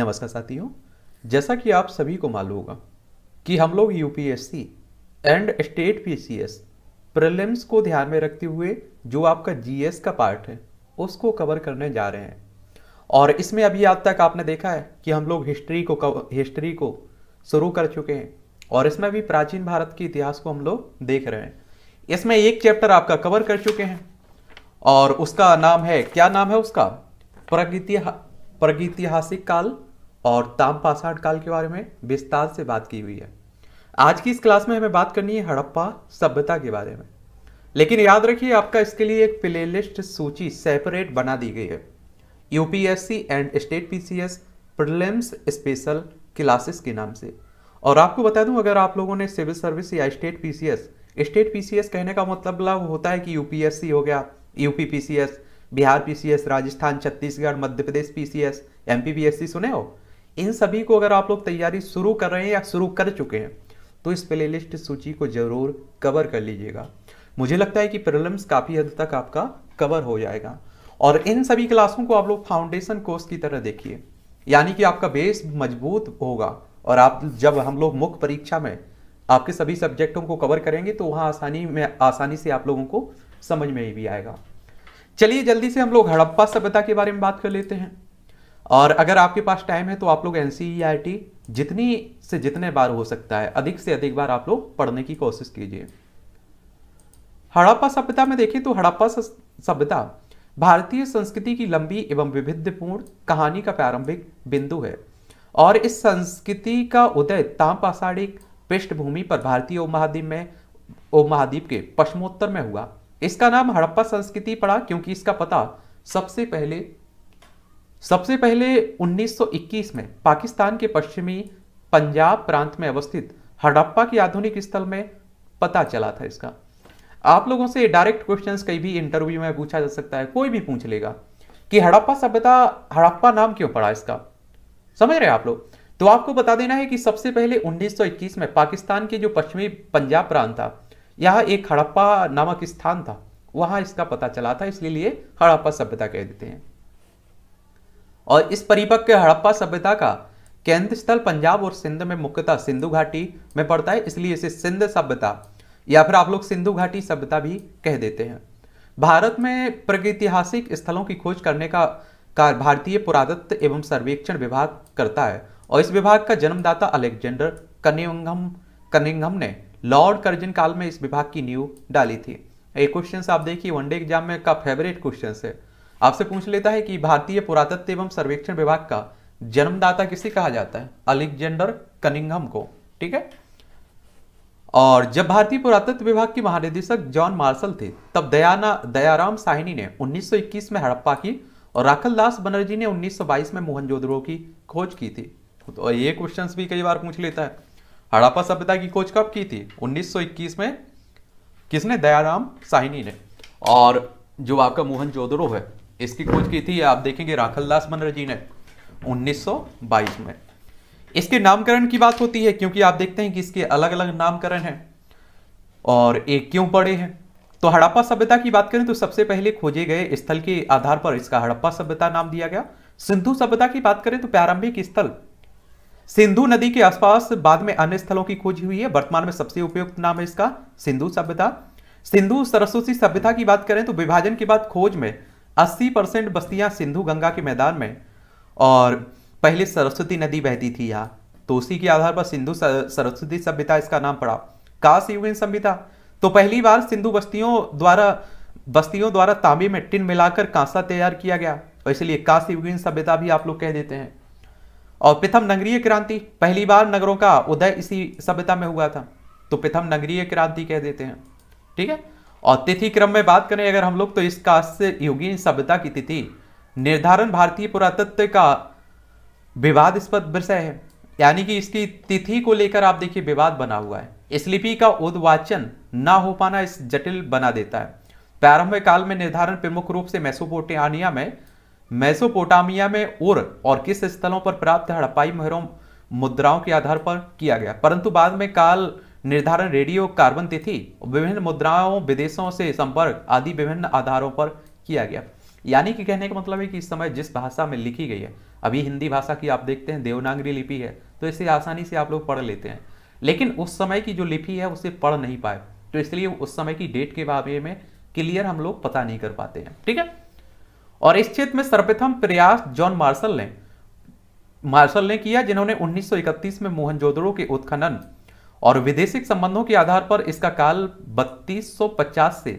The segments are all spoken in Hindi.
नमस्कार साथियों जैसा कि आप सभी को मालूम होगा कि हम लोग UPSC and state PCS prelims को ध्यान में रखते हुए जो आपका जीएस का पार्ट है उसको कवर करने जा रहे हैं और इसमें अभी आज तक आपने देखा है कि हम लोग हिस्ट्री को कव, हिस्ट्री को शुरू कर चुके हैं और इसमें भी प्राचीन भारत के इतिहास को हम लोग देख रहे हैं इसमें एक चैप्टर आपका कवर कर चुके हैं और उसका नाम है क्या नाम है उसका प्रगति प्रगतिहासिक काल और तामपाषाण काल के बारे में विस्तार से बात की हुई है आज की इस क्लास में हमें बात करनी है हड़प्पा सभ्यता के बारे में लेकिन याद रखिए आपका इसके लिए एक प्लेलिस्ट सूची सेपरेट बना दी गई है UPSC and state PCS prelims special classes के नाम से और आपको बता दूं अगर आप लोगों ने सिविल सर्विस या स्टेट पीसीएस स्टेट पीसीएस कहने का मतलब होता है कि यूपीएससी हो गया UP PCS Bihar PCS Rajasthan Chhattisgarh Madhya Pradesh PCS MPPSC सुने हो इन सभी को अगर आप लोग तैयारी शुरू कर रहे हैं या शुरू कर चुके हैं तो इस प्ले सूची को जरूर कवर कर लीजिएगा मुझे लगता है कि प्रॉब्लम्स काफ़ी हद तक आपका कवर हो जाएगा और इन सभी क्लासों को आप लोग फाउंडेशन कोर्स की तरह देखिए यानी कि आपका बेस मजबूत होगा और आप जब हम लोग मुख्य परीक्षा में आपके सभी सब्जेक्टों को कवर करेंगे तो वहां आसानी में आसानी से आप लोगों को समझ में भी आएगा चलिए जल्दी से हम लोग हड़प्पा सभ्यता के बारे में बात कर लेते हैं और अगर आपके पास टाइम है तो आप लोग एन e जितनी से जितने बार हो सकता है अधिक से अधिक बार आप लोग पढ़ने की कोशिश कीजिए हड़प्पा सभ्यता में देखें तो हड़प्पा सभ्यता भारतीय संस्कृति की लंबी एवं विविधपूर्ण कहानी का प्रारंभिक बिंदु है और इस संस्कृति का उदय तामपाषाणिक पृष्ठभूमि पर भारतीय उपमहाद्वीप में उपमहाद्वीप के पश्चिमोत्तर में हुआ इसका नाम हड़प्पा संस्कृति पड़ा क्योंकि इसका पता सबसे पहले सबसे पहले 1921 में पाकिस्तान के पश्चिमी पंजाब प्रांत में अवस्थित हड़प्पा के आधुनिक स्थल में पता चला था इसका आप लोगों से डायरेक्ट क्वेश्चन कहीं भी इंटरव्यू में पूछा जा सकता है कोई भी पूछ लेगा कि हड़प्पा सभ्यता हड़प्पा नाम क्यों पड़ा इसका समझ रहे हैं आप लोग तो आपको बता देना है कि सबसे पहले 1921 में पाकिस्तान के जो पश्चिमी पंजाब प्रांत था यह एक हड़प्पा नामक स्थान था वहां इसका पता चला था इसलिए हड़प्पा सभ्यता कह देते हैं और इस परिपक्व हड़प्पा सभ्यता का केंद्र स्थल पंजाब और सिंध में मुख्यतः सिंधु घाटी में पड़ता है इसलिए इसे सिंध सभ्यता या फिर आप लोग सिंधु घाटी सभ्यता भी कह देते हैं भारत में प्रगतिहासिक स्थलों की खोज करने का कार्य भारतीय पुरातत्व एवं सर्वेक्षण विभाग करता है और इस विभाग का जन्मदाता अलेक्जेंडर कनिंगम कनिंगम ने लॉर्ड कर्जन काल में इस विभाग की नींव डाली थी एक क्वेश्चन आप देखिए वनडे एग्जाम में का फेवरेट क्वेश्चन है आपसे पूछ लेता है कि भारतीय पुरातत्व एवं सर्वेक्षण विभाग का जन्मदाता किसे कहा जाता है अलेक्जेंडर कनिंगम को ठीक है और जब भारतीय पुरातत्व विभाग की महानिदेशक जॉन मार्शल थे तब दयाना दयाराम साहिनी ने 1921 में हड़प्पा की और राखल दास बनर्जी ने 1922 में मोहनजोदड़ो की खोज की थी तो ये क्वेश्चन भी कई बार पूछ लेता है हड़प्पा सभ्यता की खोज कब की थी 1921 में किसने दयाराम साहिनी ने और जो आपका मोहनजोद्रो है इसकी खोज की थी आप देखेंगे राखल दास मनर जी ने 1922 में इसके नामकरण की बात होती है क्योंकि आप देखते हैं कि इसके अलग अलग नामकरण हैं और एक क्यों पड़े हैं तो हड़प्पा सभ्यता की बात करें तो सबसे पहले खोजे गए स्थल के आधार पर इसका हड़प्पा सभ्यता नाम दिया गया सिंधु सभ्यता की बात करें तो प्रारंभिक स्थल सिंधु नदी के आसपास बाद में अन्य स्थलों की खोज हुई है वर्तमान में सबसे उपयुक्त नाम है इसका सिंधु सभ्यता सिंधु सरस्वती सभ्यता की बात करें तो विभाजन के बाद खोज में 80 परसेंट बस्तियाँ सिंधु गंगा के मैदान में और पहले सरस्वती नदी बहती थी यहाँ तो उसी के आधार पर सिंधु सरस्वती सभ्यता इसका नाम पड़ा काश सभ्यता तो पहली बार सिंधु बस्तियों द्वारा बस्तियों द्वारा तांबे में टिन मिलाकर कांसा तैयार किया गया और इसलिए काश सभ्यता भी आप लोग कह देते हैं और प्रथम नगरीय क्रांति पहली बार नगरों का उदय इसी सभ्यता में हुआ था तो प्रथम नगरीय क्रांति कह देते हैं ठीक है और तिथि क्रम में बात करें अगर हम लोग तो इसका युगीन सभ्यता की तिथि निर्धारण भारतीय पुरातत्व का विवादास्पद विषय है यानी कि इसकी तिथि को लेकर आप देखिए विवाद बना हुआ है इस लिपि का उद्वाचन ना हो पाना इस जटिल बना देता है प्रारंभ काल में निर्धारण प्रमुख रूप से मैसोपोटानिया में मैसोपोटामिया में उर और किस स्थलों पर प्राप्त हड़प्पाई मुहरों मुद्राओं के आधार पर किया गया परंतु बाद में काल निर्धारण रेडियो कार्बन तिथि विभिन्न मुद्राओं विदेशों से संपर्क आदि विभिन्न आधारों पर किया गया यानी कि कहने का मतलब है कि इस समय जिस भाषा में लिखी गई है अभी हिंदी भाषा की आप देखते हैं देवनागरी लिपि है तो इसे आसानी से आप लोग पढ़ लेते हैं लेकिन उस समय की जो लिपि है उसे पढ़ नहीं पाए तो इसलिए उस समय की डेट के बारे में क्लियर हम लोग पता नहीं कर पाते हैं ठीक है और इस क्षेत्र में सर्वप्रथम प्रयास जॉन मार्शल ने मार्शल ने किया जिन्होंने 1931 में मोहनजोदड़ो के उत्खनन और विदेशिक संबंधों के आधार पर इसका काल 3250 से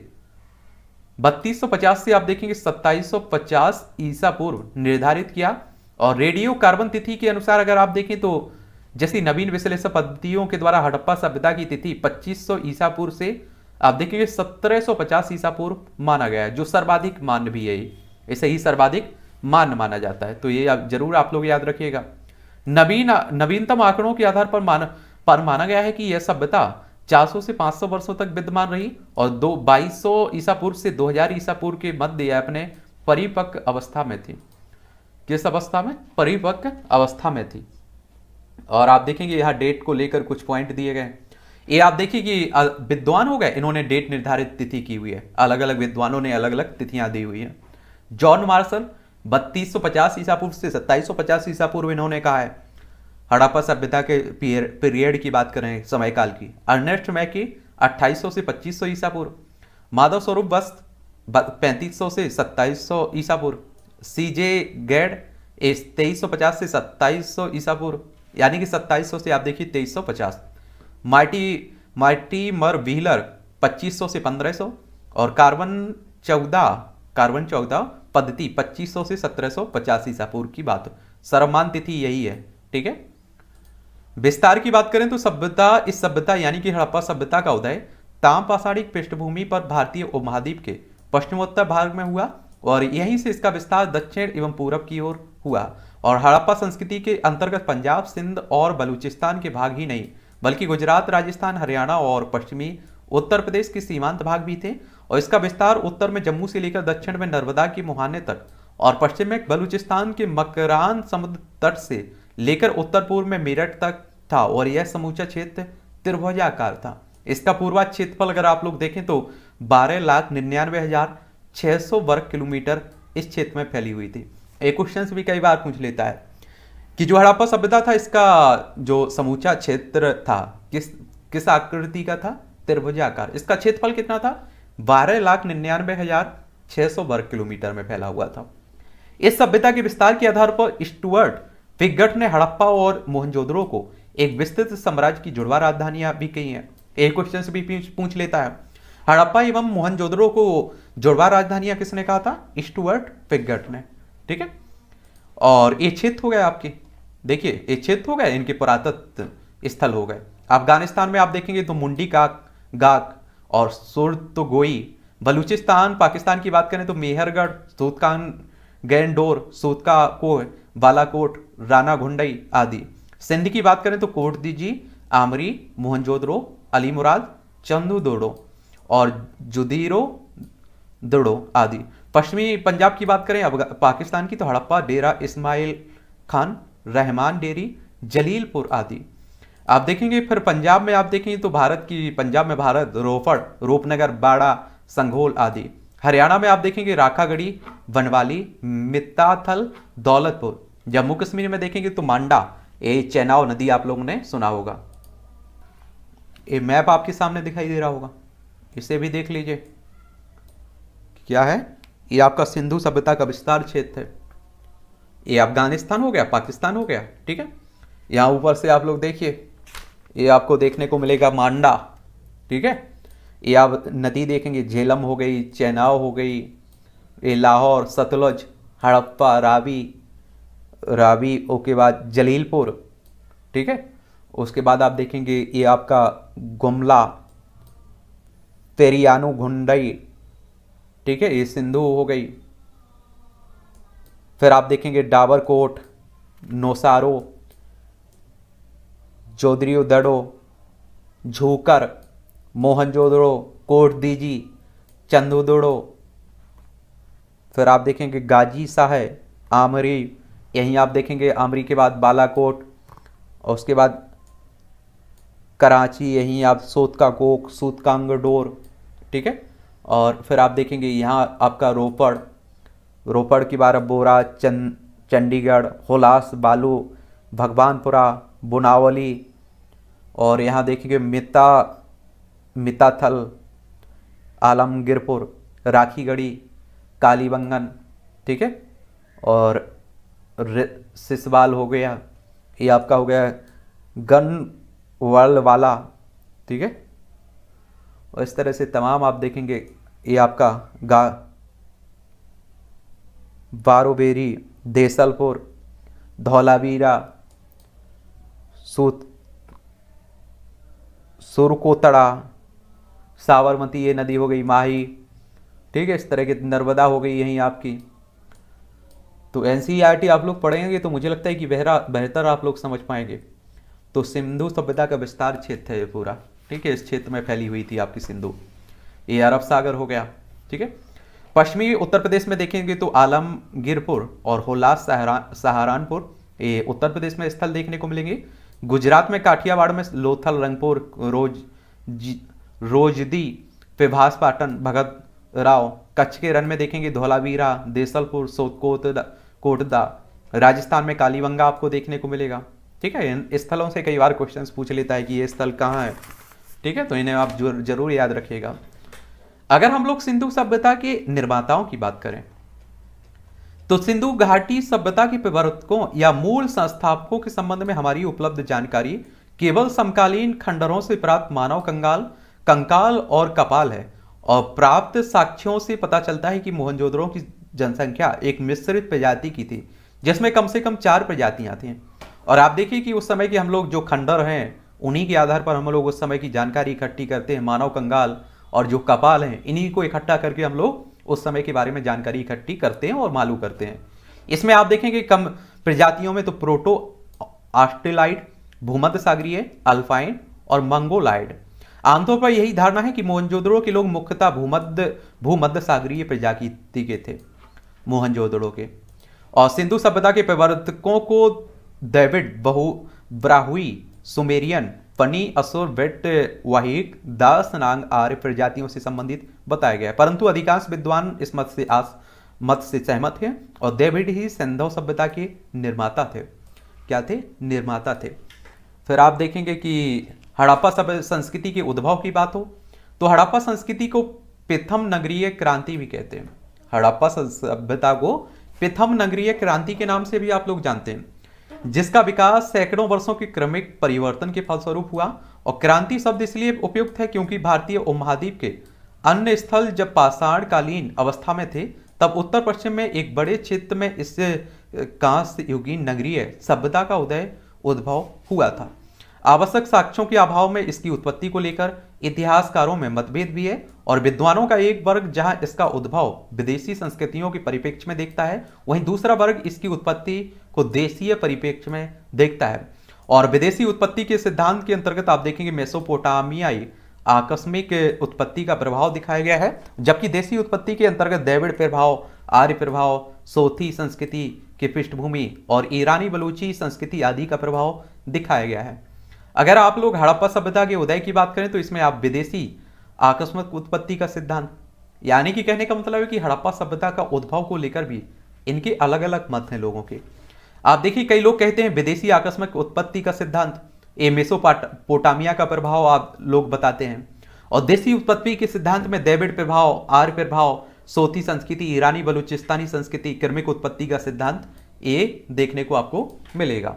3250 से आप देखेंगे 2750 ईसा पूर्व निर्धारित किया और रेडियो कार्बन तिथि के अनुसार अगर आप देखें तो जैसी नवीन विश्लेषण पद्धतियों के द्वारा हड़प्पा सभ्यता की तिथि 2500 ईसा पूर्व से आप देखेंगे 1750 ईसा पूर्व माना गया है जो सर्वाधिक मान भी है इसे ही सर्वाधिक मान माना जाता है तो ये आप जरूर आप लोग याद रखिएगा नवीन नवीनतम आंकड़ों के आधार पर मान पर माना गया है कि यह सभ्यता 400 से 500 वर्षों तक विद्यमान रही और दो बाईस ईसा पूर्व से 2000 ईसा पूर्व के मध्य यह अपने परिपक्व अवस्था में थी किस अवस्था में परिपक्व अवस्था में थी और आप देखेंगे यहाँ डेट को लेकर कुछ पॉइंट दिए गए ये आप देखिए कि विद्वान हो गए इन्होंने डेट निर्धारित तिथि की हुई है अलग अलग विद्वानों ने अलग अलग तिथियां दी हुई है जॉन मार्शल 3250 ईसा पूर्व से 2750 ईसा पूर्व इन्होंने कहा है हड़प्पा सभ्यता के पीरियड की बात करें समय काल की अर्नेस्ट की अट्ठाईस से सौ ईसा पूर्व माधव स्वरूप वस्त पैंतीस सौ से सौ ईसा पूर्व सी जे गैड तेईस सौ पचास से सौ ईसा पूर्व यानी कि सत्ताईस सौ से आप देखिए तेईस सौ पचास माइटी माइटी मर व्हीलर पच्चीस सौ से पंद्रह सौ और कार्बन चौदह कार्बन चौदह पद्धति पच्चीस सौ से सत्रह पचास ईसा पूर्व की बात सर्वमान तिथि यही है ठीक है विस्तार की बात करें तो सभ्यता इस सभ्यता यानी कि हड़प्पा सभ्यता का उदय ताम पृष्ठभूमि पर भारतीय उपमहाद्वीप के पश्चिमोत्तर भाग में हुआ और यहीं से इसका विस्तार दक्षिण एवं पूर्व की ओर हुआ और हड़प्पा संस्कृति के अंतर्गत पंजाब सिंध और बलूचिस्तान के भाग ही नहीं बल्कि गुजरात राजस्थान हरियाणा और पश्चिमी उत्तर प्रदेश के सीमांत भाग भी थे और इसका विस्तार उत्तर में जम्मू से लेकर दक्षिण में नर्मदा की मुहाने तक और पश्चिम में बलूचिस्तान के मकरान समुद्र तट से लेकर उत्तर पूर्व में मेरठ तक था और यह समूचा क्षेत्र त्रिभुजाकार था इसका पूर्वा क्षेत्रफल अगर आप लोग देखें तो बारह लाख निन्यानवे हजार छह सौ वर्ग किलोमीटर इस क्षेत्र में फैली हुई थी एक क्वेश्चन भी कई बार पूछ लेता है कि जो हड़ापा सभ्यता था इसका जो समूचा क्षेत्र था किस किस आकृति का था त्रिभुजाकार इसका क्षेत्रफल कितना था बारह लाख निन्यानवे हजार छह सौ वर्ग किलोमीटर में फैला हुआ था इस सभ्यता के विस्तार के आधार पर स्टुअर्ट फिगट ने हड़प्पा और मोहनजोदड़ो को एक विस्तृत साम्राज्य की जुड़वा राजधानियां भी कही हैं एक क्वेश्चन से भी पूछ लेता है हड़प्पा एवं मोहनजोदड़ो को जुड़वा राजधानियां किसने कहा था स्टुअर्ट फिगट ने ठीक है और ये क्षेत्र हो गए आपके देखिए ये क्षेत्र हो गए इनके पुरातत्व स्थल हो गए अफगानिस्तान में आप देखेंगे तो मुंडी काक गाक और सुरतगोई तो बलूचिस्तान पाकिस्तान की बात करें तो मेहरगढ़ सूतकान गैंडोर सूतका को बालाकोट राना घुंडई आदि सिंध की बात करें तो कोट दीजी आमरी मोहनजोदड़ो अली मुराद चंदू दोड़ो और जुदीरो दड़ो आदि पश्चिमी पंजाब की बात करें अब पाकिस्तान की तो हड़प्पा डेरा इस्माइल खान रहमान डेरी जलीलपुर आदि आप देखेंगे फिर पंजाब में आप देखेंगे तो भारत की पंजाब में भारत रोफड़ रूपनगर बाड़ा संघोल आदि हरियाणा में आप देखेंगे राखागढ़ी वनवाली मित्ताथल दौलतपुर जम्मू कश्मीर में देखेंगे तो मांडा ए चेनाव नदी आप लोगों ने सुना होगा ये मैप आपके सामने दिखाई दे रहा होगा इसे भी देख लीजिए क्या है ये आपका सिंधु सभ्यता का विस्तार क्षेत्र है ये अफगानिस्तान हो गया पाकिस्तान हो गया ठीक है यहाँ ऊपर से आप लोग देखिए ये आपको देखने को मिलेगा मांडा ठीक है ये आप नदी देखेंगे झेलम हो गई चेनाव हो गई ये लाहौर सतलुज हड़प्पा रावी रावी उसके बाद जलीलपुर ठीक है उसके बाद आप देखेंगे ये आपका गुमला तेरियानु घुंडई ठीक है ये सिंधु हो गई फिर आप देखेंगे डाबरकोट नोसारो चौधरी दड़ो झूकर मोहनजोदड़ो कोट दीजी चंदूदड़ो फिर आप देखेंगे गाजी साहे आमरी यहीं आप देखेंगे आमरी के बाद बालाकोट और उसके बाद कराची यहीं आप सोत का कोक सूत कांगडोर ठीक है और फिर आप देखेंगे यहाँ आपका रोपड़ रोपड़ की बार बोरा चंद चंडीगढ़ होलास बालू भगवानपुरा बुनावली और यहाँ देखेंगे मिता मिताथल आलमगिरपुर राखीगढ़ी कालीबंगन ठीक है और सिसवाल हो गया ये आपका हो गया गन वर्ल वाला ठीक है और इस तरह से तमाम आप देखेंगे ये आपका गा बारोबेरी देसलपुर धौलावीरा सूत सुरकोतड़ा साबरमती ये नदी हो गई माही ठीक है इस तरह की नर्मदा हो गई यहीं आपकी तो एन e आप लोग पढ़ेंगे तो मुझे लगता है कि बेहरा बेहतर आप लोग समझ पाएंगे तो सिंधु सभ्यता का विस्तार क्षेत्र है ये पूरा ठीक है इस क्षेत्र में फैली हुई थी आपकी सिंधु ये अरब सागर हो गया ठीक है पश्चिमी उत्तर प्रदेश में देखेंगे तो आलमगीरपुर और होलास सहारानपुर ये उत्तर प्रदेश में स्थल देखने को मिलेंगे गुजरात में काठियावाड़ में लोथल रंगपुर रोज रोजदी विभास पाटन भगत राव कच्छ के रन में देखेंगे धोलावीरा देसलपुर सोदकोट कोटदा राजस्थान में कालीबंगा आपको देखने को मिलेगा ठीक है इन स्थलों से कई बार क्वेश्चन पूछ लेता है कि ये स्थल कहाँ है ठीक है तो इन्हें आप जरूर याद रखिएगा अगर हम लोग सिंधु सभ्यता के निर्माताओं की बात करें तो सिंधु घाटी सभ्यता के प्रवर्तकों या मूल संस्थापकों के संबंध में हमारी उपलब्ध जानकारी केवल समकालीन खंडरों से प्राप्त मानव कंगाल कंकाल और कपाल है और प्राप्त साक्ष्यों से पता चलता है कि मोहनजोदड़ो की जनसंख्या एक मिश्रित प्रजाति की थी जिसमें कम से कम चार प्रजातियां थीं और आप देखिए कि उस समय के हम लोग जो खंडर हैं उन्हीं के आधार पर हम लोग उस समय की जानकारी इकट्ठी करते हैं मानव कंगाल और जो कपाल हैं इन्हीं को इकट्ठा करके हम लोग उस समय के बारे में जानकारी इकट्ठी करते हैं और मालूम करते हैं इसमें आप देखें कि कम प्रजातियों में तो प्रोटो आस्टेलाइड भूमध्य सागरीय अल्फाइन और मंगोलाइड आमतौर पर यही धारणा है कि मोहनजोदड़ो के लोग मुख्यतः भूमध्य भूमध्य सागरीय प्रजाति के थे मोहनजोदड़ो के और सिंधु सभ्यता के प्रवर्तकों को डेविड बहु ब्राहुई सुमेरियन पनी असुर वेट वाहिक दास नांग आर्य प्रजातियों से संबंधित बताया गया परंतु अधिकांश विद्वान इस मत से आस मत से सहमत है और डेविड ही सिंधु सभ्यता के निर्माता थे क्या थे निर्माता थे फिर आप देखेंगे कि हड़प्पा संस्कृति के उद्भव की बात हो तो हड़प्पा संस्कृति को प्रथम नगरीय क्रांति भी कहते हैं हड़प्पा सभ्यता को प्रथम नगरीय क्रांति के नाम से भी आप लोग जानते हैं जिसका विकास सैकड़ों वर्षों के क्रमिक परिवर्तन के फलस्वरूप हुआ और क्रांति शब्द इसलिए उपयुक्त है क्योंकि भारतीय उपमहाद्वीप के अन्य स्थल जब पाषाणकालीन अवस्था में थे तब उत्तर पश्चिम में एक बड़े क्षेत्र में इस कांस्य युगीन नगरीय सभ्यता का उदय उद्भव हुआ था आवश्यक साक्ष्यों के अभाव में इसकी उत्पत्ति को लेकर इतिहासकारों में मतभेद भी है और विद्वानों का एक वर्ग जहां इसका उद्भव विदेशी संस्कृतियों के परिपेक्ष में देखता है वहीं दूसरा वर्ग इसकी उत्पत्ति को देशीय परिप्रेक्ष्य में देखता है और विदेशी उत्पत्ति के सिद्धांत के अंतर्गत आप देखेंगे मेसोपोटामियाई आकस्मिक उत्पत्ति का प्रभाव दिखाया गया है जबकि देशी उत्पत्ति के अंतर्गत दैविड़ प्रभाव आर्य प्रभाव सोथी संस्कृति की पृष्ठभूमि और ईरानी बलूची संस्कृति आदि का प्रभाव दिखाया गया है अगर आप लोग हड़प्पा सभ्यता के उदय की बात करें तो इसमें आप विदेशी आकस्मिक उत्पत्ति का सिद्धांत यानी कि कहने का मतलब है कि हड़प्पा सभ्यता का उद्भव को लेकर भी इनके अलग अलग मत हैं लोगों के आप देखिए कई लोग कहते हैं विदेशी आकस्मिक उत्पत्ति का सिद्धांत ए पोटामिया का प्रभाव आप लोग बताते हैं और देशी उत्पत्ति के सिद्धांत में देविड प्रभाव आर्य प्रभाव सोती संस्कृति ईरानी बलूचिस्तानी संस्कृति क्रमिक उत्पत्ति का सिद्धांत ये देखने को आपको मिलेगा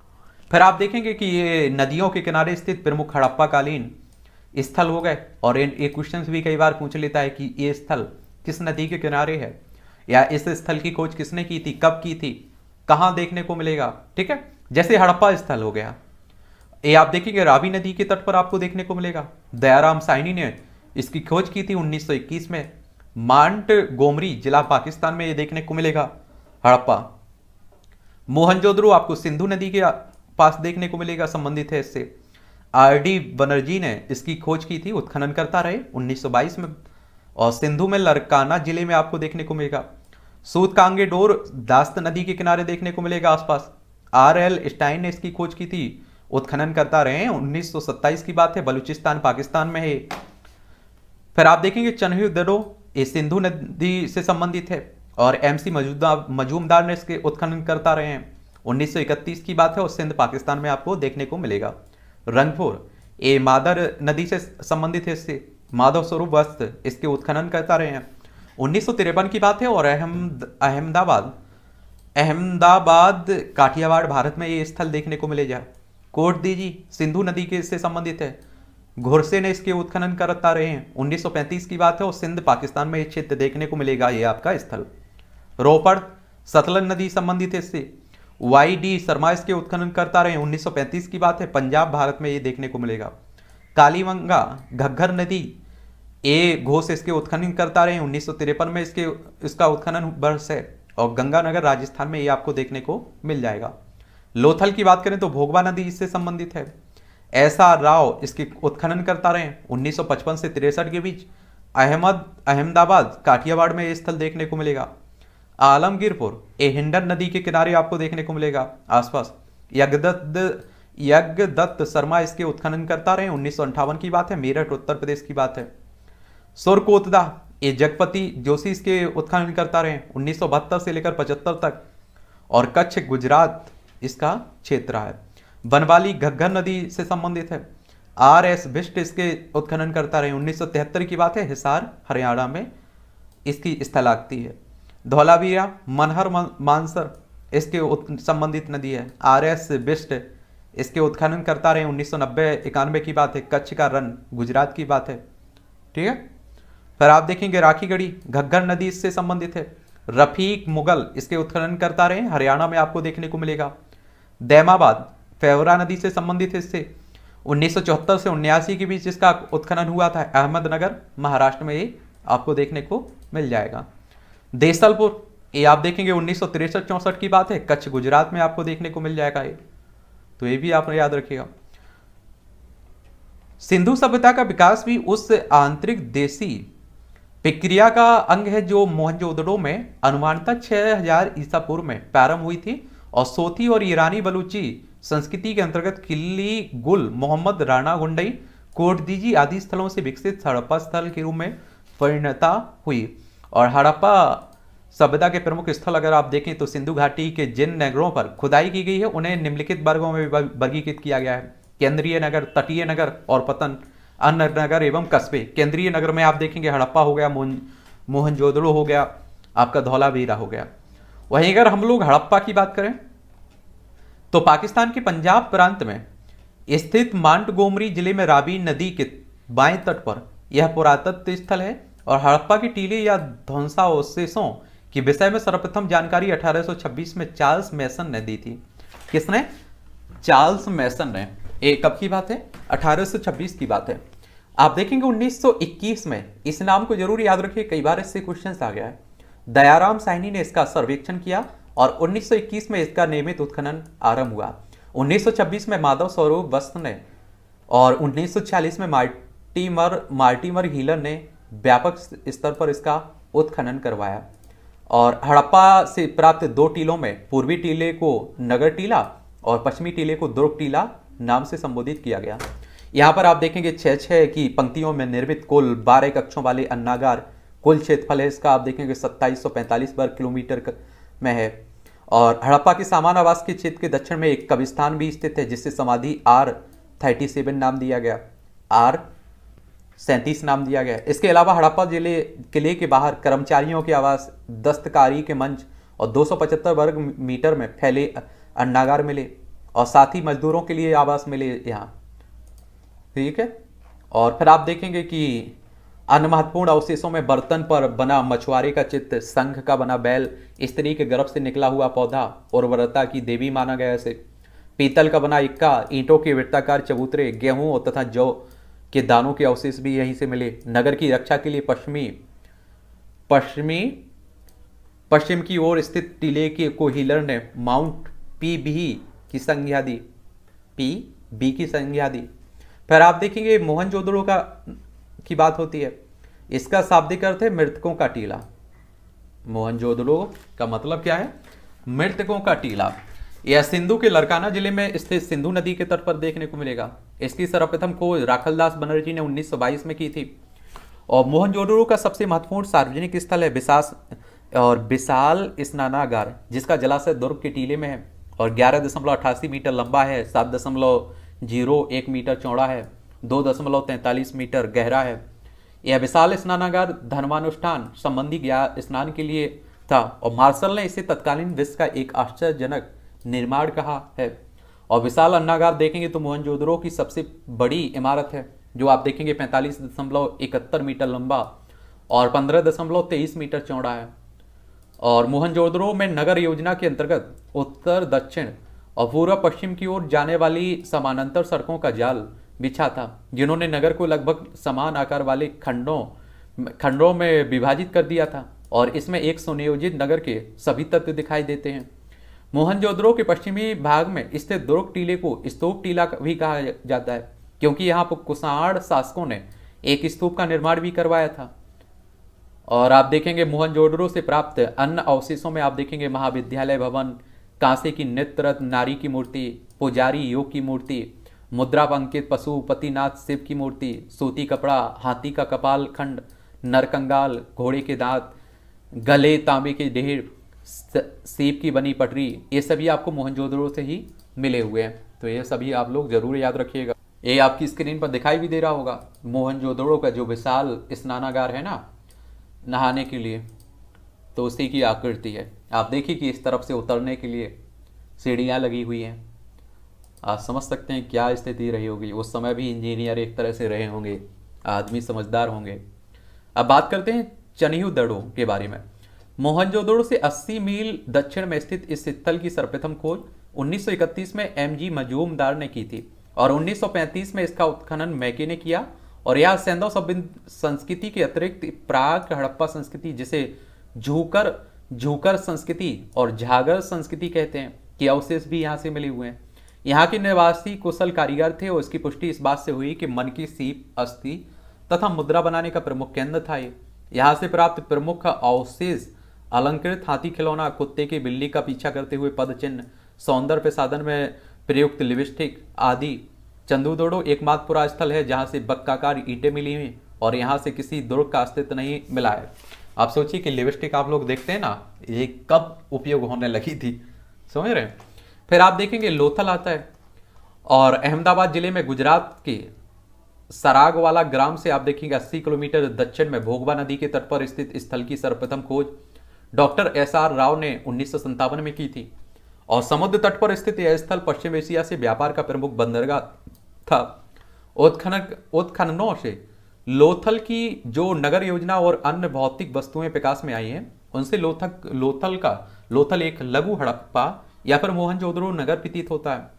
फिर आप देखेंगे कि ये नदियों के किनारे स्थित प्रमुख हड़प्पाकालीन स्थल हो गए और ये क्वेश्चन भी कई बार पूछ लेता है कि ये स्थल किस नदी के किनारे है या इस स्थल की खोज किसने की थी कब की थी कहाँ देखने को मिलेगा ठीक है जैसे हड़प्पा स्थल हो गया ये आप देखेंगे रावी नदी के तट पर आपको देखने को मिलेगा दयाराम साइनी ने इसकी खोज की थी 1921 में मांट गोमरी जिला पाकिस्तान में ये देखने को मिलेगा हड़प्पा मोहनजोद्रो आपको सिंधु नदी के पास देखने को मिलेगा संबंधित है इससे आर डी बनर्जी ने इसकी खोज की थी उत्खनन करता रहे 1922 में और सिंधु में लरकाना जिले में आपको देखने को मिलेगा सूद कांगे डोर दास्त नदी के किनारे देखने को मिलेगा आसपास आर एल स्टाइन ने इसकी खोज की थी उत्खनन करता रहे 1927 की बात है बलूचिस्तान पाकिस्तान में है फिर आप देखेंगे चनहु दड़ो ये सिंधु नदी से संबंधित है और एम मजूदा मजूमदार ने इसके उत्खनन करता रहे हैं उन्नीस की बात है और सिंध पाकिस्तान में आपको देखने को मिलेगा रंगपुर ये मादर नदी से संबंधित है इससे माधव स्वरूप वस्त्र इसके उत्खनन करता रहे हैं उन्नीस की बात है और अहमद अहमदाबाद अहमदाबाद काठियावाड़ भारत में ये स्थल देखने को मिलेगा कोट दीजी सिंधु नदी के इससे संबंधित है घोरसे ने इसके उत्खनन करता रहे हैं उन्नीस की बात है और सिंध पाकिस्तान में ये क्षेत्र देखने को मिलेगा ये आपका स्थल रोपड़ सतलज नदी संबंधित है इससे वाई डी शर्मा इसके उत्खनन करता रहे 1935 की बात है पंजाब भारत में ये देखने को मिलेगा कालीमंगा घग्घर नदी ए घोष इसके उत्खनन करता रहे उन्नीस में इसके इसका उत्खनन वर्ष है और गंगानगर राजस्थान में ये आपको देखने को मिल जाएगा लोथल की बात करें तो भोगवा नदी इससे संबंधित है ऐसा राव इसके उत्खनन करता रहे 1955 से तिरसठ के बीच अहमद अहमदाबाद काठियावाड़ में ये स्थल देखने को मिलेगा आलमगीरपुर ये हिंडन नदी के किनारे आपको देखने को मिलेगा आसपास यज्ञ यज्ञदत्त शर्मा इसके उत्खनन करता रहे उन्नीस की बात है मेरठ उत्तर प्रदेश की बात है सुरकोतदा ये जगपति जोशी इसके उत्खनन करता रहे उन्नीस से लेकर पचहत्तर तक और कच्छ गुजरात इसका क्षेत्र है बनवाली घग्घर नदी से संबंधित है आर एस बिस्ट इसके उत्खनन करता रहे उन्नीस की बात है हिसार हरियाणा में इसकी आगती है धौलावीरा मनहर मानसर इसके संबंधित नदी है आर एस बिस्ट इसके उत्खनन करता रहे उन्नीस सौ इक्यानवे की बात है कच्छ का रन गुजरात की बात है ठीक है फिर आप देखेंगे राखीगढ़ी घग्घर नदी इससे संबंधित है रफीक मुगल इसके उत्खनन करता रहे हरियाणा में आपको देखने को मिलेगा दैमाबाद फेवरा नदी से संबंधित है इससे उन्नीस से उन्यासी के बीच इसका उत्खनन हुआ था अहमदनगर महाराष्ट्र में ये आपको देखने को मिल जाएगा देसलपुर ये आप देखेंगे उन्नीस सौ तिरसठ चौंसठ की बात है कच्छ गुजरात में आपको देखने को मिल जाएगा ये तो ये भी आप याद रखिएगा सिंधु सभ्यता का विकास भी उस आंतरिक देशी प्रक्रिया का अंग है जो मोहनजोदड़ो में अनुमानता 6000 ईसा पूर्व में प्रारंभ हुई थी और सोथी और ईरानी बलूची संस्कृति के अंतर्गत किली गुल मोहम्मद राणा गुंडई कोटदीजी आदि स्थलों से विकसित सड़पा स्थल के रूप में परिणता हुई और हड़प्पा सभ्यता के प्रमुख स्थल अगर आप देखें तो सिंधु घाटी के जिन नगरों पर खुदाई की गई है उन्हें निम्नलिखित वर्गों में वर्गीकृत किया गया है केंद्रीय नगर तटीय नगर और पतन अन्य नगर एवं कस्बे केंद्रीय नगर में आप देखेंगे हड़प्पा हो गया मोहन मोहनजोदड़ो हो गया आपका धौलावीरा हो गया वहीं अगर हम लोग हड़प्पा की बात करें तो पाकिस्तान के पंजाब प्रांत में स्थित गोमरी जिले में राबी नदी के बाएं तट पर यह पुरातत्व स्थल है और हड़प्पा की टीले या ध्वंसावशेषों के विषय में सर्वप्रथम जानकारी 1826 में चार्ल्स मैसन ने दी थी किसने चार्ल्स मैसन ने ये कब की बात है 1826 की बात है आप देखेंगे 1921 में इस नाम को जरूर याद रखिए कई बार इससे क्वेश्चन आ गया है दयाराम साहनी ने इसका सर्वेक्षण किया और 1921 में इसका नियमित उत्खनन आरंभ हुआ 1926 में माधव स्वरूप वस्त ने और 1946 में मार्टीमर मार्टीमर हीलर ने व्यापक स्तर पर इसका उत्खनन करवाया और हड़प्पा से प्राप्त दो टीलों में पूर्वी टीले को नगर टीला और पश्चिमी टीले को दुर्ग टीला नाम से संबोधित किया गया यहाँ पर आप देखेंगे छः छः की पंक्तियों में निर्मित कुल बारह कक्षों वाले अन्नागार कुल क्षेत्रफल है इसका आप देखेंगे 2745 वर्ग किलोमीटर में है और हड़प्पा के सामान आवास के क्षेत्र के दक्षिण में एक कब्रिस्तान भी स्थित है जिससे समाधि आर थर्टी सेवन नाम दिया गया आर सैंतीस नाम दिया गया इसके अलावा हड़प्पा जिले किले के बाहर कर्मचारियों के आवास दस्तकारी के मंच और 275 वर्ग मीटर में फैले अंडागार मिले और साथ ही मजदूरों के लिए आवास मिले यहाँ ठीक है और फिर आप देखेंगे कि अन्य महत्वपूर्ण अवशेषों में बर्तन पर बना मछुआरे का चित्र संघ का बना बैल स्त्री के गर्भ से निकला हुआ पौधा उर्वरता की देवी माना गया इसे पीतल का बना इक्का ईंटों के वृत्ताकार चबूतरे गेहूं तथा जौ के दानों के अवशेष भी यहीं से मिले नगर की रक्षा के लिए पश्चिमी पश्चिमी पश्चिम की ओर स्थित टीले के कोहिलर ने माउंट पी बी की संज्ञा दी पी बी की संज्ञा दी फिर आप देखेंगे मोहनजोदड़ो का की बात होती है इसका शाब्दिक अर्थ है मृतकों का टीला मोहनजोदड़ो का मतलब क्या है मृतकों का टीला यह सिंधु के लड़काना जिले में स्थित सिंधु नदी के तट पर देखने को मिलेगा इसकी सर्वप्रथम खोज राखलदास बनर्जी ने 1922 में की थी और मोहनजोदड़ो का सबसे महत्वपूर्ण सार्वजनिक स्थल है विशास और विशाल स्नानागार जिसका जलाशय दुर्ग के टीले में है और ग्यारह दशमलव अठासी मीटर लंबा है सात दशमलव जीरो एक मीटर चौड़ा है दो दशमलव तैंतालीस मीटर गहरा है यह विशाल स्नानागार धर्मानुष्ठान संबंधी स्नान के लिए था और मार्शल ने इसे तत्कालीन विश्व का एक आश्चर्यजनक निर्माण कहा है और विशाल अन्नागार देखेंगे तो मोहनजोदड़ो की सबसे बड़ी इमारत है जो आप देखेंगे पैंतालीस दशमलव इकहत्तर मीटर लंबा और पंद्रह दशमलव तेईस मीटर चौड़ा है और मोहनजोदड़ो में नगर योजना के अंतर्गत उत्तर दक्षिण और पूर्व पश्चिम की ओर जाने वाली समानांतर सड़कों का जाल बिछा था जिन्होंने नगर को लगभग समान आकार वाले खंडों खंडों में विभाजित कर दिया था और इसमें एक सुनियोजित नगर के सभी तत्व दिखाई देते हैं मोहनजोद्रो के पश्चिमी भाग में स्थित दुर्ग टीले को स्तूप टीला भी कहा जाता है क्योंकि यहाँ पर कुसाण शासकों ने एक स्तूप का निर्माण भी करवाया था और आप देखेंगे मोहनजोद्रो से प्राप्त अन्य अवशेषों में आप देखेंगे महाविद्यालय भवन कांसे की नृत्य नारी की मूर्ति पुजारी योग की मूर्ति मुद्रा अंकित पशु पतिनाथ शिव की मूर्ति सूती कपड़ा हाथी का कपाल खंड नरकंगाल घोड़े के दांत गले तांबे के ढेर सेब की बनी पटरी ये सभी आपको मोहनजोदड़ो से ही मिले हुए हैं तो ये सभी आप लोग जरूर याद रखिएगा ये आपकी स्क्रीन पर दिखाई भी दे रहा होगा मोहनजोदड़ो का जो विशाल स्नानागार है ना नहाने के लिए तो उसी की आकृति है आप देखिए कि इस तरफ से उतरने के लिए सीढ़ियाँ लगी हुई हैं आप समझ सकते हैं क्या स्थिति रही होगी उस समय भी इंजीनियर एक तरह से रहे होंगे आदमी समझदार होंगे अब बात करते हैं चनहू दड़ों के बारे में मोहनजोदड़ो से 80 मील दक्षिण में स्थित इस स्थल की सर्वप्रथम खोज 1931 में एम जी मजूमदार ने की थी और 1935 में इसका उत्खनन मैके ने किया और यह सैंधव संस्कृति के अतिरिक्त प्राग हड़प्पा संस्कृति जिसे झूकर झूकर संस्कृति और झागर संस्कृति कहते हैं कि अवशेष भी यहाँ से मिले हुए हैं यहाँ के निवासी कुशल कारीगर थे और इसकी पुष्टि इस बात से हुई कि मन की सीप अस्थि तथा मुद्रा बनाने का प्रमुख केंद्र था ये यहाँ से प्राप्त प्रमुख अवशेष अलंकृत हाथी खिलौना कुत्ते की बिल्ली का पीछा करते हुए पद चिन्ह सौंदर्य प्रसाधन में प्रयुक्त लिपस्टिक आदि चंदूदोड़ो एकमात्र स्थल है जहाँ से बक्काकार ईंटें मिली हुई और यहाँ से किसी दुर्ग का अस्तित्व नहीं मिला है आप सोचिए कि लिपस्टिक आप लोग देखते हैं ना ये कब उपयोग होने लगी थी समझ रहे हैं फिर आप देखेंगे लोथल आता है और अहमदाबाद जिले में गुजरात के सराग वाला ग्राम से आप देखेंगे अस्सी किलोमीटर दक्षिण में भोगवा नदी के तट पर स्थित स्थल की सर्वप्रथम खोज डॉक्टर एस आर राव ने उन्नीस में की थी और समुद्र तट पर स्थित यह स्थल पश्चिम एशिया से व्यापार का प्रमुख बंदरगाह था उत्खनक उत्खननों से लोथल की जो नगर योजना और अन्य भौतिक वस्तुएं विकास में आई हैं उनसे लोथक लोथल का लोथल एक लघु हड़प्पा या फिर मोहनजोदड़ो नगर प्रतीत होता है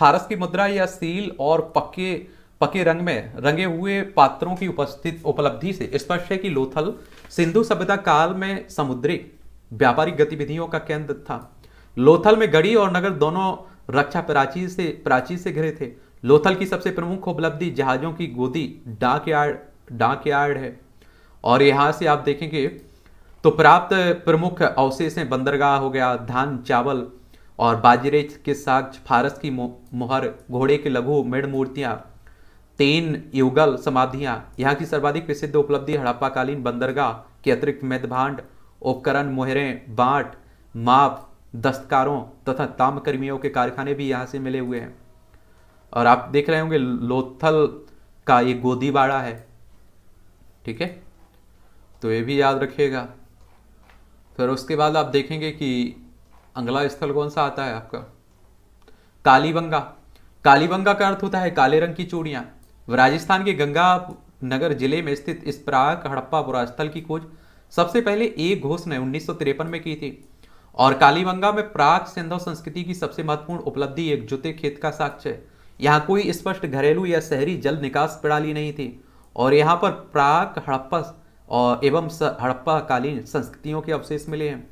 फारस की मुद्रा या सील और पक्के पके रंग में रंगे हुए पात्रों की उपस्थित उपलब्धि से स्पष्ट है कि लोथल सिंधु सभ्यता काल में समुद्री व्यापारिक गतिविधियों का केंद्र था लोथल में गढ़ी और नगर दोनों रक्षा प्राची से प्राची से घिरे थे लोथल की सबसे प्रमुख उपलब्धि जहाजों की गोदी डाक यार्ड डाक यार्ड है और यहाँ से आप देखेंगे तो प्राप्त प्रमुख अवशेष हैं बंदरगाह हो गया धान चावल और बाजरे के साक्ष फारस की मोहर घोड़े के लघु मेढ़ मूर्तियाँ तीन युगल समाधियाँ यहाँ की सर्वाधिक प्रसिद्ध उपलब्धि हड़प्पाकालीन बंदरगाह के अतिरिक्त मेदभांड उपकरण मोहरे बाट माप दस्तकारों तथा तामकर्मियों के कारखाने भी यहाँ से मिले हुए हैं और आप देख रहे होंगे लोथल का ये बाड़ा है ठीक है तो ये भी याद रखिएगा फिर उसके बाद आप देखेंगे कि अंगला स्थल कौन सा आता है आपका कालीबंगा कालीबंगा का अर्थ होता है काले रंग की चूड़ियाँ राजस्थान के गंगा नगर जिले में स्थित इस प्राग हड़प्पा स्थल की खोज सबसे पहले ए घोष ने उन्नीस में की थी और कालीबंगा में प्राग सिंधु संस्कृति की सबसे महत्वपूर्ण उपलब्धि एक जूते खेत का साक्ष्य है यहाँ कोई स्पष्ट घरेलू या शहरी जल निकास प्रणाली नहीं थी और यहाँ पर प्राग हड़प्पा और एवं हड़प्पा कालीन संस्कृतियों के अवशेष मिले हैं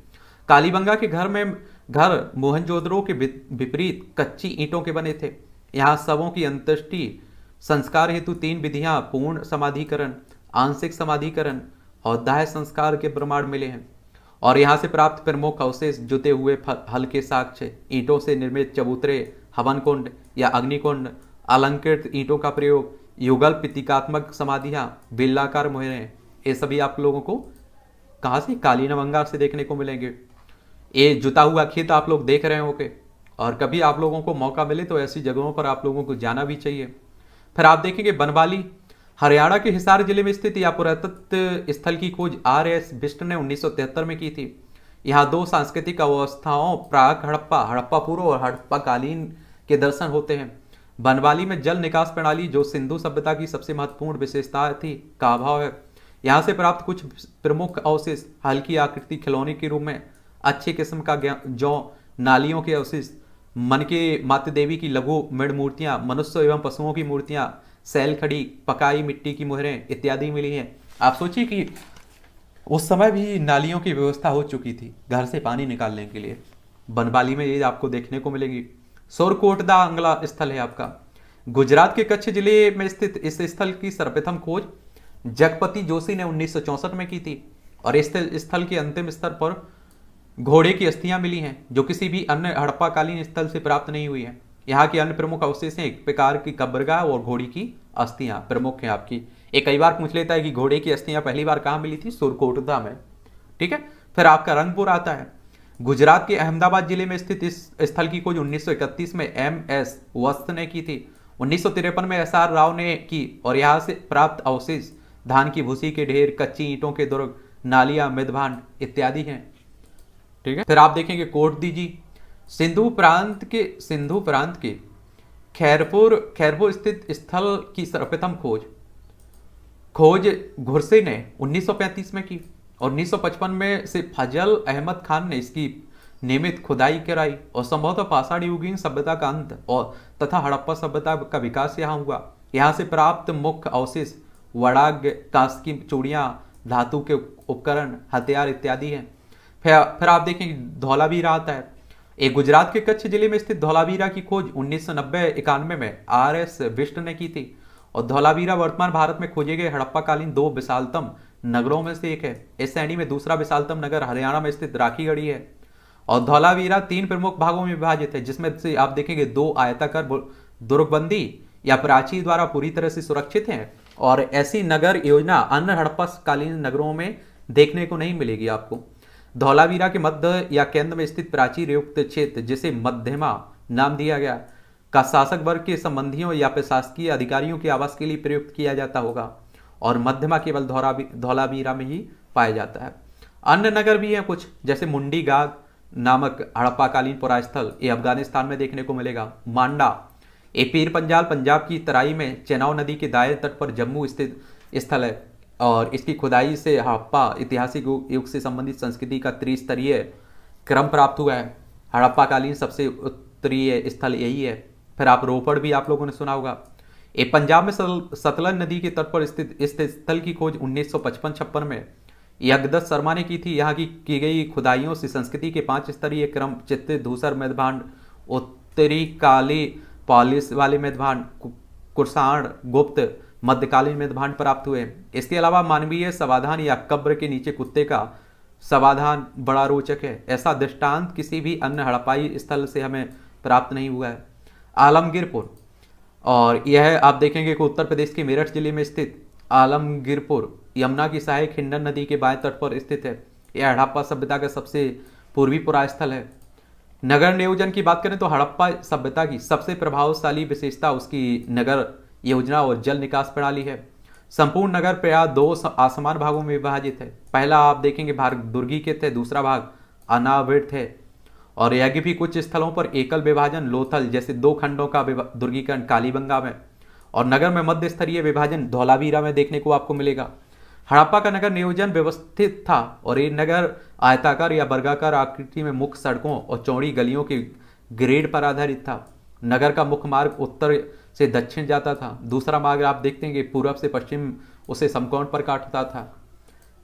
कालीबंगा के घर में घर मोहनजोदड़ो के विपरीत कच्ची ईंटों के बने थे यहाँ सबों की अंत्येष्टि संस्कार हेतु तीन विधियां पूर्ण समाधिकरण आंशिक समाधिकरण और दाह संस्कार के प्रमाण मिले हैं और यहाँ से प्राप्त प्रमुख अवशेष जुते हुए हल्के साक्ष्य ईंटों से निर्मित चबूतरे हवन कुंड या अग्निकुंड अलंकृत ईंटों का प्रयोग युगल प्रतीकात्मक समाधियाँ बिल्लाकार मोहरें ये सभी आप लोगों को कहाँ से कालीन बंगार से देखने को मिलेंगे ये जुता हुआ खेत आप लोग देख रहे होंगे और कभी आप लोगों को मौका मिले तो ऐसी जगहों पर आप लोगों को जाना भी चाहिए फिर आप देखेंगे बनवाली हरियाणा के हिसार जिले में स्थित यह पुरातत्व स्थल की खोज आर एस बिस्ट ने उन्नीस में की थी यहाँ दो सांस्कृतिक अवस्थाओं प्राग हड़प्पा हड़प्पा पूर्व और हड़प्पा कालीन के दर्शन होते हैं बनवाली में जल निकास प्रणाली जो सिंधु सभ्यता की सबसे महत्वपूर्ण विशेषता थी का अभाव है यहाँ से प्राप्त कुछ प्रमुख अवशेष हल्की आकृति खिलौने के रूप में अच्छे किस्म का जौ नालियों के अवशेष मन के मातृदेवी देवी की लघु मृण मूर्तियाँ मनुष्य एवं पशुओं की मूर्तियाँ सैल खड़ी पकाई मिट्टी की मोहरें इत्यादि मिली हैं आप सोचिए कि उस समय भी नालियों की व्यवस्था हो चुकी थी घर से पानी निकालने के लिए बनबाली में ये आपको देखने को मिलेगी सोरकोटदा दा अंगला स्थल है आपका गुजरात के कच्छ जिले में स्थित इस स्थल की सर्वप्रथम खोज जगपति जोशी ने उन्नीस में की थी और इस स्थल के अंतिम स्तर पर घोड़े की अस्थियां मिली हैं जो किसी भी अन्य हड़प्पाकालीन स्थल से प्राप्त नहीं हुई है यहाँ की अन्य प्रमुख अवशेष हैं एक प्रकार की कब्रगा और घोड़ी की अस्थियाँ प्रमुख हैं आपकी एक कई बार पूछ लेता है कि घोड़े की अस्थियाँ पहली बार कहाँ मिली थी सुरकोटदा में ठीक है फिर आपका रंगपुर आता है गुजरात के अहमदाबाद जिले में स्थित इस स्थल की खोज 1931 में एम एस वस्त ने की थी उन्नीस में एस आर राव ने की और यहाँ से प्राप्त अवशेष धान की भूसी के ढेर कच्ची ईंटों के दुर्ग नालिया मिधभान इत्यादि हैं ठीक है फिर आप देखेंगे कोट दीजी सिंधु प्रांत के सिंधु प्रांत के खैरपुर खैरपुर स्थित स्थल की सर्वप्रथम खोज खोज घुरसे ने 1935 में की और 1955 में से फजल अहमद खान ने इसकी नियमित खुदाई कराई और संभवतः पाषाण युगीन सभ्यता का अंत और तथा हड़प्पा सभ्यता का विकास यहाँ हुआ यहाँ से प्राप्त मुख्य अवशेष वड़ाग कांस की चूड़ियाँ धातु के उपकरण हथियार इत्यादि हैं फिर फिर आप देखें धौला भी आता है एक गुजरात के कच्छ जिले में स्थित धौलावीरा की खोज उन्नीस सौ में आर एस बिष्ट ने की थी और धौलावीरा वर्तमान भारत में खोजे गए हड़प्पाकालीन दो विशालतम नगरों में से एक है इस श्रेणी में दूसरा विशालतम नगर हरियाणा में स्थित राखीगढ़ी है और धौलावीरा तीन प्रमुख भागों में विभाजित है जिसमें से आप देखेंगे दो आयताकार दुर्गबंदी या प्राची द्वारा पूरी तरह से सुरक्षित हैं और ऐसी नगर योजना अन्य हड़प्पाकालीन नगरों में देखने को नहीं मिलेगी आपको धौलावीरा के मध्य या केंद्र में स्थित प्राचीर युक्त क्षेत्र जिसे मध्यमा नाम दिया गया का शासक वर्ग के संबंधियों या प्रशासकीय अधिकारियों के आवास के लिए प्रयुक्त किया जाता होगा और मध्यमा केवल धौलावीरा में ही पाया जाता है अन्य नगर भी हैं कुछ जैसे मुंडी गाग नामक हड़प्पाकालीन पुरास्थल ये अफगानिस्तान में देखने को मिलेगा मांडा ये पीर पंजाल पंजाब की तराई में चेनाव नदी के दायरे तट पर जम्मू स्थित स्थल है और इसकी खुदाई से हड़प्पा हाँ, ऐतिहासिक युग से संबंधित संस्कृति का त्रिस्तरीय क्रम प्राप्त हुआ है हड़प्पा कालीन सबसे उत्तरीय स्थल यही है फिर आप रोपड़ भी आप लोगों ने सुना होगा ये पंजाब में सतलज नदी के तट पर स्थित इस स्थल की खोज उन्नीस सौ में यगदत्त शर्मा ने की थी यहाँ की की गई खुदाइयों से संस्कृति के पांच स्तरीय क्रम चित्ते धूसर मेदभांड उत्तरी काली पॉलिस वाले मेदभांड कुरसाण गुप्त मध्यकालीन में भांड प्राप्त हुए इसके अलावा मानवीय समाधान या कब्र के नीचे कुत्ते का समाधान बड़ा रोचक है ऐसा दृष्टांत किसी भी अन्य हड़पाई स्थल से हमें प्राप्त नहीं हुआ है आलमगीरपुर और यह आप देखेंगे कि उत्तर प्रदेश के मेरठ जिले में स्थित आलमगीरपुर यमुना की सहायक हिंडन नदी के बाएं तट पर स्थित है यह हड़प्पा सभ्यता का सबसे पूर्वी पुरा स्थल है नगर नियोजन की बात करें तो हड़प्पा सभ्यता की सबसे प्रभावशाली विशेषता उसकी नगर योजना और जल निकास प्रणाली है संपूर्ण नगर प्रयाग दो आसमान भागों में विभाजित है पहला आप देखेंगे भाग दुर्गी के थे दूसरा भाग अनावृत है और यज्ञ भी कुछ स्थलों पर एकल विभाजन लोथल जैसे दो खंडों का दुर्गीकरण कालीबंगा में और नगर में मध्य स्तरीय विभाजन धौलावीरा में देखने को आपको मिलेगा हड़प्पा का नगर नियोजन व्यवस्थित था और ये नगर आयताकार या वर्गाकार आकृति में मुख्य सड़कों और चौड़ी गलियों के ग्रेड पर आधारित था नगर का मुख्य मार्ग उत्तर से दक्षिण जाता था दूसरा मार्ग आप देखते हैं कि पूर्व से पश्चिम उसे समकोण पर काटता था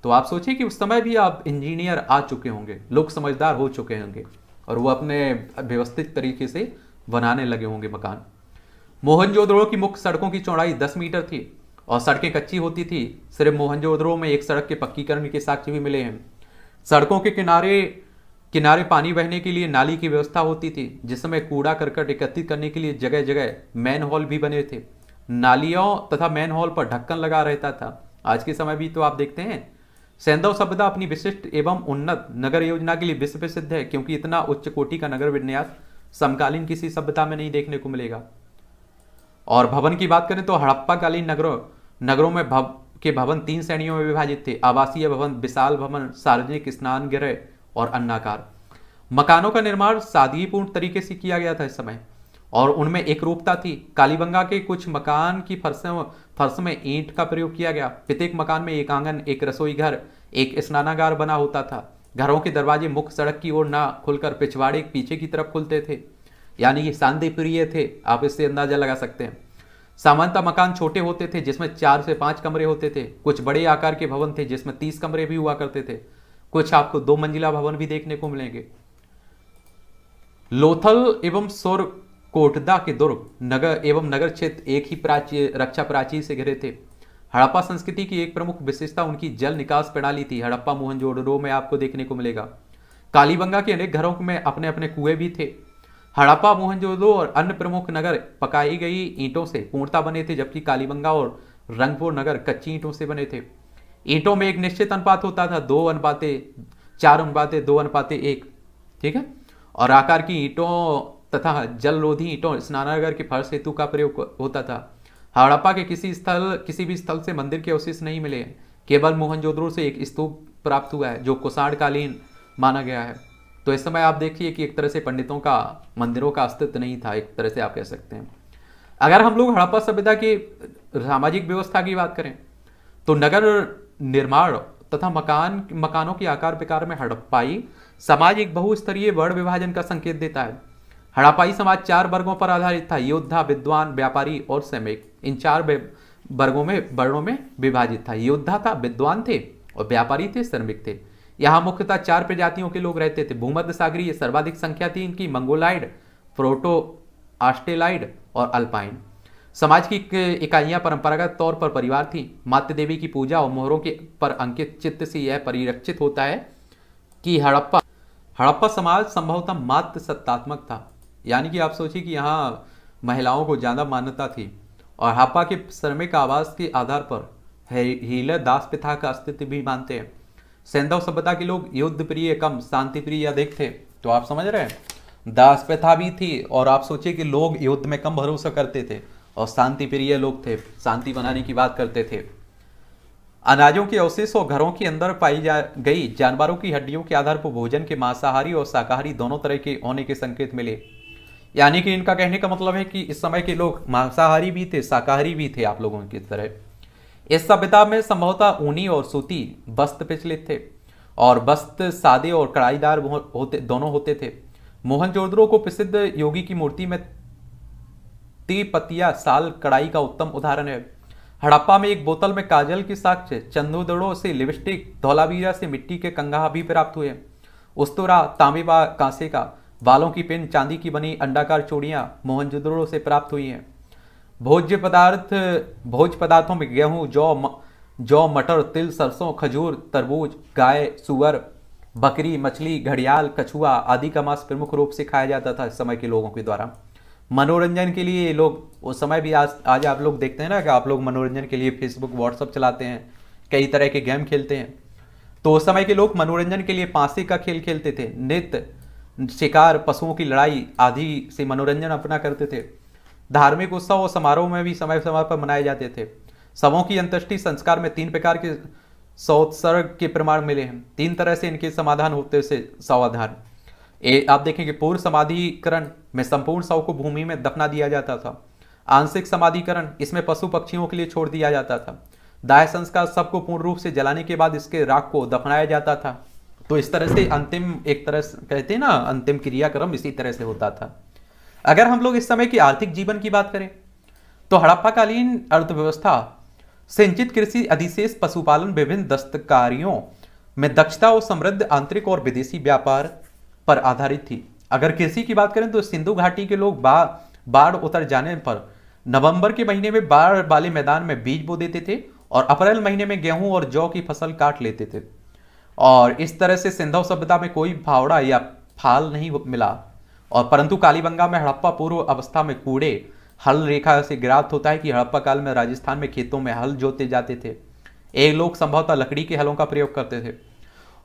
तो आप सोचिए कि उस समय भी आप इंजीनियर आ चुके होंगे लोग समझदार हो चुके होंगे और वो अपने व्यवस्थित तरीके से बनाने लगे होंगे मकान मोहनजोदड़ो की मुख्य सड़कों की चौड़ाई 10 मीटर थी और सड़कें कच्ची होती थी सिर्फ मोहनजोदड़ो में एक सड़क के पक्कीकरण के साक्ष्य भी मिले हैं सड़कों के किनारे किनारे पानी बहने के लिए नाली की व्यवस्था होती थी जिस समय कूड़ा करकट एकत्रित करने के लिए जगह जगह मैन हॉल भी बने थे नालियों तथा मैन हॉल पर ढक्कन लगा रहता था आज के समय भी तो आप देखते हैं सैंदव सभ्यता अपनी विशिष्ट एवं उन्नत नगर योजना के लिए विश्व प्रसिद्ध है क्योंकि इतना उच्च कोटि का नगर विन्यास समकालीन किसी सभ्यता में नहीं देखने को मिलेगा और भवन की बात करें तो हड़प्पाकालीन नगरों नगरों में भव के भवन तीन श्रेणियों में विभाजित थे आवासीय भवन विशाल भवन सार्वजनिक स्नान गृह और अन्नाकार मकानों का निर्माण सादगीपूर्ण तरीके से किया गया था इस समय और उनमें एक रूपता थी कालीबंगा के कुछ मकान की फर्श फर्श में ईंट का प्रयोग किया गया प्रत्येक मकान में एक आंगन एक रसोई घर एक स्नानागार बना होता था घरों के दरवाजे मुख्य सड़क की ओर ना खुलकर पिछवाड़े पीछे की तरफ खुलते थे यानी ये शांति प्रिय थे आप इससे अंदाजा लगा सकते हैं सामान्यतः मकान छोटे होते थे जिसमें चार से पांच कमरे होते थे कुछ बड़े आकार के भवन थे जिसमें तीस कमरे भी हुआ करते थे कुछ आपको दो मंजिला भवन भी देखने को मिलेंगे लोथल एवं सोर कोटदा के दुर्ग नगर एवं नगर क्षेत्र एक ही प्राची रक्षा प्राचीर से घिरे थे हड़प्पा संस्कृति की एक प्रमुख विशेषता उनकी जल निकास प्रणाली थी हड़प्पा मोहनजोडरो में आपको देखने को मिलेगा कालीबंगा के अनेक घरों में अपने अपने कुएं भी थे हड़प्पा मोहनजोदड़ो और अन्य प्रमुख नगर पकाई गई ईंटों से पूर्णता बने थे जबकि कालीबंगा और रंगपुर नगर कच्ची ईंटों से बने थे ईंटों में एक निश्चित अनुपात होता था दो अनुपाते चार अनुपाते दो अनुपाते एक ठीक है और आकार की ईंटों तथा जलरोधी ईंटों स्नानागर के फर्श हेतु का प्रयोग होता था हड़प्पा के किसी स्थल किसी भी स्थल से मंदिर के अवशेष नहीं मिले केवल मोहनजोद्रो से एक स्तूप प्राप्त हुआ है जो कुषाणकालीन माना गया है तो इस समय आप देखिए कि एक तरह से पंडितों का मंदिरों का अस्तित्व नहीं था एक तरह से आप कह सकते हैं अगर हम लोग हड़प्पा सभ्यता की सामाजिक व्यवस्था की बात करें तो नगर निर्माण तथा मकान मकानों के आकार प्रकार में हड़प्पाई समाज एक बहुस्तरीय वर्ण विभाजन का संकेत देता है हड़प्पाई समाज चार वर्गों पर आधारित था योद्धा विद्वान व्यापारी और सैमिक इन चार वर्गों में वर्णों में विभाजित था योद्धा था विद्वान थे और व्यापारी थे श्रमिक थे यहाँ मुख्यतः चार प्रजातियों के लोग रहते थे भूमध्य सागरी सर्वाधिक संख्या थी इनकी मंगोलाइड प्रोटो आस्टेलाइड और अल्पाइन समाज की इकाइयां परंपरागत तौर पर परिवार थी मातृ देवी की पूजा और मोहरों के पर अंकित चित्त से यह परिरक्षित होता है कि हड़प्पा हड़प्पा समाज संभवतः मात्र सत्तात्मक था यानी कि आप सोचिए कि यहाँ महिलाओं को ज़्यादा मान्यता थी और हड़प्पा के श्रमिक आवास के आधार पर हीलर दास प्रथा का अस्तित्व भी मानते हैं सैंधव सभ्यता के लोग युद्ध प्रिय कम शांति प्रिय अधिक थे तो आप समझ रहे हैं दास प्रथा भी थी और आप सोचिए कि लोग युद्ध में कम भरोसा करते थे और शांति प्रिय लोग थे शांति बनाने की बात करते थे अनाजों के अवशेष और घरों के अंदर पाई जा गई जानवरों की हड्डियों के आधार पर भोजन के मांसाहारी और शाकाहारी दोनों तरह के होने के संकेत मिले यानी कि इनका कहने का मतलब है कि इस समय के लोग मांसाहारी भी थे शाकाहारी भी थे आप लोगों की तरह इस सभ्यता में संभवतः ऊनी और सूती वस्त्र प्रचलित थे और वस्त्र सादे और कड़ाईदार होते दोनों होते थे मोहनजोदड़ो को प्रसिद्ध योगी की मूर्ति में पतिया साल कड़ाई का उत्तम उदाहरण है हड़प्पा में एक बोतल में काजल की साक्ष्य चंदोदड़ों से लिपस्टिक धौलावीरा से मिट्टी के कंगा भी प्राप्त हुए उस्तुरा तांबे कांसे का बालों की पिन चांदी की बनी अंडाकार चूड़ियां मोहनजोदड़ों से प्राप्त हुई हैं भोज्य पदार्थ भोज पदार्थों में गेहूं जौ जौ मटर तिल सरसों खजूर तरबूज गाय सुअर बकरी मछली घड़ियाल कछुआ आदि का मांस प्रमुख रूप से खाया जाता था इस समय के लोगों के द्वारा मनोरंजन के लिए लोग उस समय भी आज आज आप लोग देखते हैं ना कि आप लोग मनोरंजन के लिए फेसबुक व्हाट्सअप चलाते हैं कई तरह के गेम खेलते हैं तो उस समय के लोग मनोरंजन के लिए पांसे का खेल खेलते थे नृत्य शिकार पशुओं की लड़ाई आदि से मनोरंजन अपना करते थे धार्मिक उत्सव और समारोह में भी समय समय पर मनाए जाते थे सबों की अंतृष्टि संस्कार में तीन प्रकार के सौत्सर्ग के प्रमाण मिले हैं तीन तरह से इनके समाधान होते से सावधान ए, आप देखें कि पूर्व समाधिकरण में संपूर्ण शव को भूमि में दफना दिया जाता था आंशिक समाधिकरण इसमें पशु पक्षियों के लिए छोड़ दिया जाता था दाह संस्कार सबको पूर्ण रूप से जलाने के बाद इसके राख को दफनाया जाता था तो इस तरह से अंतिम एक तरह से कहते हैं ना अंतिम क्रियाक्रम इसी तरह से होता था अगर हम लोग इस समय की आर्थिक जीवन की बात करें तो हड़प्पाकालीन अर्थव्यवस्था सिंचित कृषि अधिशेष पशुपालन विभिन्न दस्तकारियों में दक्षता और समृद्ध आंतरिक और विदेशी व्यापार पर आधारित थी अगर कृषि की बात करें तो सिंधु घाटी के लोग बा बाढ़ उतर जाने पर नवंबर के महीने में बाढ़ वाले मैदान में बीज बो देते थे और अप्रैल महीने में गेहूं और जौ की फसल काट लेते थे और इस तरह से सिंधव सभ्यता में कोई फावड़ा या फाल नहीं मिला और परंतु कालीबंगा में हड़प्पा पूर्व अवस्था में कूड़े हल रेखा से गिरात होता है कि हड़प्पा काल में राजस्थान में खेतों में हल जोते जाते थे एक लोग संभवतः लकड़ी के हलों का प्रयोग करते थे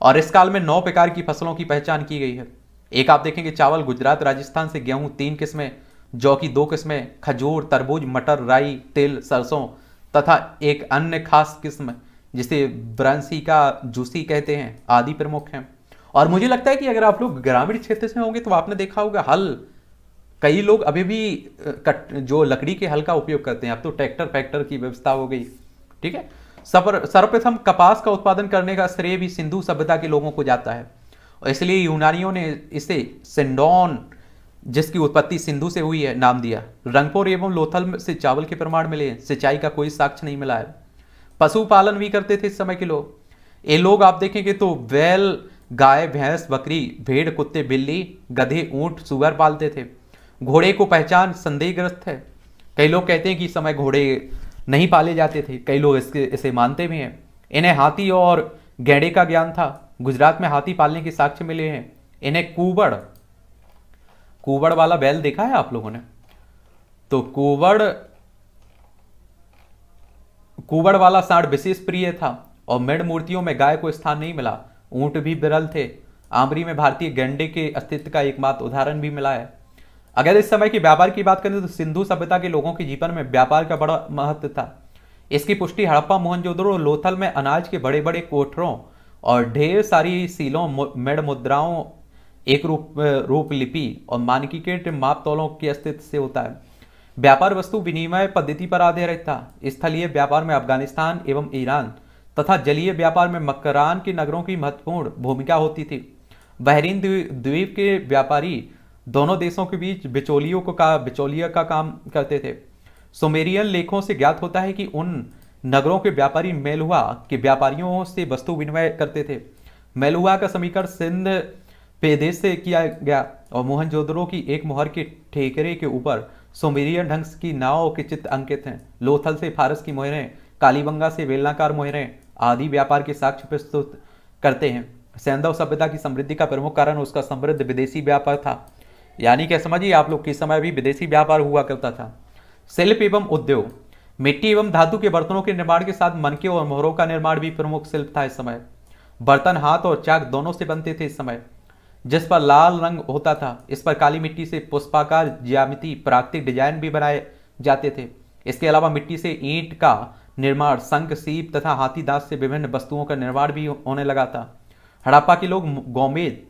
और इस काल में नौ प्रकार की फसलों की पहचान की गई है एक आप देखेंगे चावल गुजरात राजस्थान से गेहूं तीन किस्में जौ की दो किस्में खजूर तरबूज मटर राई तिल सरसों तथा एक अन्य खास किस्म जिसे ब्रांसी का जूसी कहते हैं आदि प्रमुख हैं और मुझे लगता है कि अगर आप लोग ग्रामीण क्षेत्र से होंगे तो आपने देखा होगा हल कई लोग अभी भी कट जो लकड़ी के हल का उपयोग करते हैं अब तो ट्रैक्टर फैक्टर की व्यवस्था हो गई ठीक है सर्वप्रथम कपास का उत्पादन करने का श्रेय भी सिंधु सभ्यता के लोगों को जाता है और इसलिए यूनानियों ने इसे सिंडोन जिसकी उत्पत्ति सिंधु से हुई है नाम दिया रंगपुर एवं लोथल से चावल के प्रमाण मिले सिंचाई का कोई साक्ष्य नहीं मिला है पशुपालन भी करते थे इस समय के लोग ये लोग आप देखेंगे तो बैल गाय भैंस बकरी भेड़ कुत्ते बिल्ली गधे ऊंट सुअर पालते थे घोड़े को पहचान संदेहग्रस्त है कई लोग कहते हैं कि इस समय घोड़े नहीं पाले जाते थे कई लोग इसके इसे मानते भी हैं इन्हें हाथी और गैड़े का ज्ञान था गुजरात में हाथी पालने के साक्ष्य मिले हैं इन्हें कुबड़ कुबड़ वाला बैल देखा है आप लोगों ने तो कुबड़ कुबड़ वाला सांड विशेष प्रिय था और मृण मूर्तियों में गाय को स्थान नहीं मिला ऊंट भी बिरल थे आमरी में भारतीय गेंडे के अस्तित्व का एकमात्र उदाहरण भी मिला है अगर इस समय की व्यापार की बात करें तो सिंधु सभ्यता के लोगों के जीवन में व्यापार का बड़ा महत्व था इसकी पुष्टि हड़प्पा मोहनजोदड़ो लोथल में अनाज के बड़े बड़े कोठरों और ढेर सारी सीलों मेड़ मुद्राओं एक रूप रूप लिपि और मानकीकृत माप तौलों के अस्तित्व से होता है व्यापार वस्तु विनिमय पद्धति पर आधारित था स्थलीय व्यापार में अफगानिस्तान एवं ईरान तथा जलीय व्यापार में मकरान के नगरों की महत्वपूर्ण भूमिका होती थी बहरीन द्वीप के व्यापारी दोनों देशों के बीच बिचौलियों को का बिचौलिया का काम करते थे सोमेरियन लेखों से ज्ञात होता है कि उन नगरों के व्यापारी मेलुआ के व्यापारियों से वस्तु विनिमय करते थे मेलुआ का समीकरण सिंध पेदेश से किया गया और मोहनजोदड़ो की एक मोहर के ठेकरे के ऊपर सोमेरियन ढंग की नाव के चित्र अंकित हैं लोथल से फारस की मोहरें कालीबंगा से वेलनाकार मोहरें आदि व्यापार के साक्ष्य प्रस्तुत करते हैं सैंधव सभ्यता की समृद्धि का प्रमुख कारण उसका समृद्ध विदेशी व्यापार था यानी क्या समझिए आप लोग किस समय भी विदेशी व्यापार हुआ करता था शिल्प एवं उद्योग मिट्टी एवं धातु के बर्तनों के निर्माण के साथ मनके और मोहरों का निर्माण भी प्रमुख शिल्प था इस समय बर्तन हाथ और चाक दोनों से बनते थे इस समय जिस पर लाल रंग होता था इस पर काली मिट्टी से पुष्पाकार ज्यामिति प्राकृतिक डिजाइन भी बनाए जाते थे इसके अलावा मिट्टी से ईंट का निर्माण संख सीप तथा हाथी दास से विभिन्न वस्तुओं का निर्माण भी होने लगा था हड़प्पा के लोग गोमेद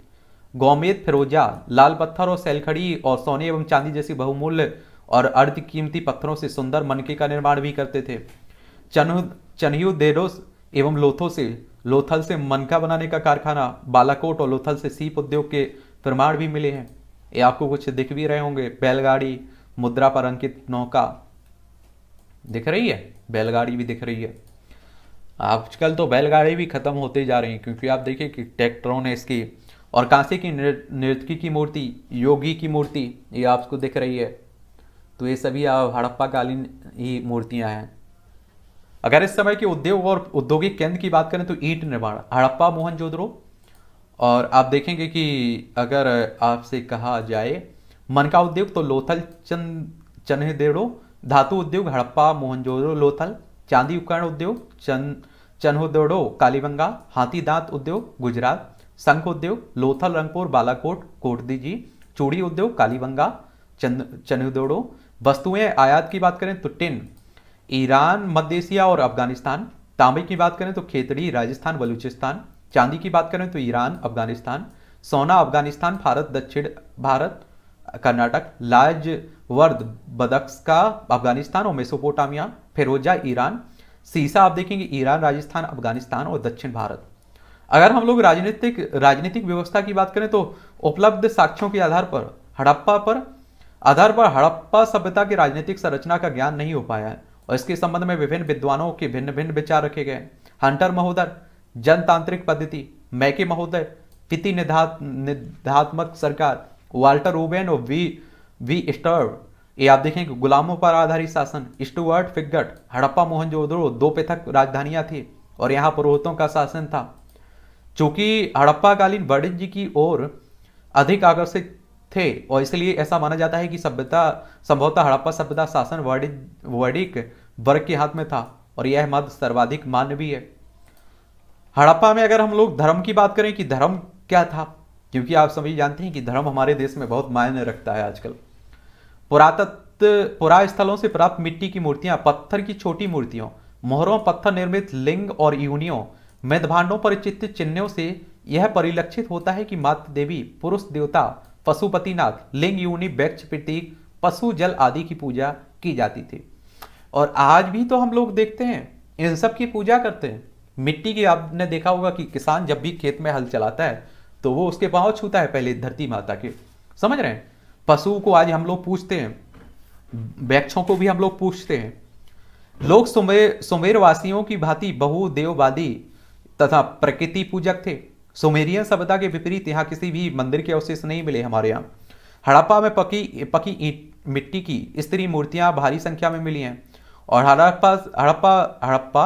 गौमेद फिरोजा लाल पत्थर और सैलखड़ी और सोने एवं चांदी जैसी बहुमूल्य और अर्ध कीमती पत्थरों से सुंदर मनके का निर्माण भी करते थे चनहु चनहु एवं लोथो से लोथल से मनका बनाने का कारखाना बालाकोट और लोथल से सीप उद्योग के प्रमाण भी मिले हैं ये आपको कुछ दिख भी रहे होंगे बैलगाड़ी मुद्रा पर अंकित नौका दिख रही है बैलगाड़ी भी दिख रही है आजकल तो बैलगाड़ी भी खत्म होते जा रही है क्योंकि आप देखिए कि ट्रैक्टरों ने इसकी और कांसे की नृतकी की मूर्ति योगी की मूर्ति ये आपको दिख रही है तो ये सभी हड़प्पा कालीन ही मूर्तियां हैं अगर इस समय के उद्योग और औद्योगिक केंद्र की बात करें तो ईंट निर्माण हड़प्पा मोहनजोदड़ो और आप देखेंगे कि अगर आपसे कहा जाए मन का उद्योग तो लोथल चंद चन्हदेड़ो धातु उद्योग हड़प्पा मोहनजोदड़ो लोथल चांदी उपकरण उद्योग चन चन्होदेड़ो कालीबंगा हाथी दांत उद्योग गुजरात संख उद्योग लोथल रंगपुर बालाकोट कोटदीजी चूड़ी उद्योग कालीबंगा चंद चनदोड़ो वस्तुएं आयात की बात करें तो टिन ईरान मध्य एशिया और अफगानिस्तान तांबे की बात करें तो खेतड़ी राजस्थान बलूचिस्तान चांदी की बात करें तो ईरान अफगानिस्तान सोना अफगानिस्तान भारत दक्षिण भारत कर्नाटक लाज वर्द बदक्स का अफगानिस्तान और मेसोपोटामिया फिरोजा ईरान सीसा आप देखेंगे ईरान राजस्थान अफगानिस्तान और दक्षिण भारत अगर हम लोग राजनीतिक राजनीतिक व्यवस्था की बात करें तो उपलब्ध साक्ष्यों के आधार पर हड़प्पा पर आधार पर हड़प्पा सभ्यता की राजनीतिक संरचना का ज्ञान नहीं हो पाया है और इसके संबंध में विभिन्न विद्वानों के भिन्न भिन्न विचार रखे गए हंटर महोदय जनतांत्रिक पद्धति मैके महोदय तिथि निधात निधात्मक सरकार वाल्टर ओबेन और वी वी स्टर्व ये आप देखेंगे गुलामों पर आधारित शासन स्टुअर्ट फिगट हड़प्पा मोहनजोदड़ो दो पृथक राजधानियां थी और यहाँ पुरोहितों का शासन था चूँकि हड़प्पाकालीन वाणिज्य की ओर अधिक आकर्षित थे और इसलिए ऐसा माना जाता है कि सभ्यता संभवतः हड़प्पा सभ्यता शासन वर्णिक वर्ग के हाथ में था और यह मत सर्वाधिक मान्य भी है हड़प्पा में अगर हम लोग धर्म की बात करें कि धर्म क्या था क्योंकि आप सभी जानते हैं कि धर्म हमारे देश में बहुत मायने रखता है आजकल पुरातत्व पुरा स्थलों से प्राप्त मिट्टी की मूर्तियां पत्थर की छोटी मूर्तियों मोहरों पत्थर निर्मित लिंग और यूनियों मेदभांडों पर चित्त चिन्हों से यह परिलक्षित होता है कि मात देवी पुरुष देवता पशुपतिनाथ लिंग योनि वृक्ष प्रतीक पशु जल आदि की पूजा की जाती थी और आज भी तो हम लोग देखते हैं इन सब की पूजा करते हैं मिट्टी की आपने देखा होगा कि किसान जब भी खेत में हल चलाता है तो वो उसके पाँव छूता है पहले धरती माता के समझ रहे हैं पशु को आज हम लोग पूछते हैं वृक्षों को भी हम लोग पूछते हैं लोग सुमेर सुमेरवासियों की भांति बहुदेववादी तथा प्रकृति पूजक थे सुमेरियन सभ्यता के विपरीत यहाँ किसी भी मंदिर के अवशेष नहीं मिले हमारे यहाँ हड़प्पा में पकी पकी मिट्टी की स्त्री मूर्तियां भारी संख्या में मिली हैं और हड़प्पा हड़प्पा हड़प्पा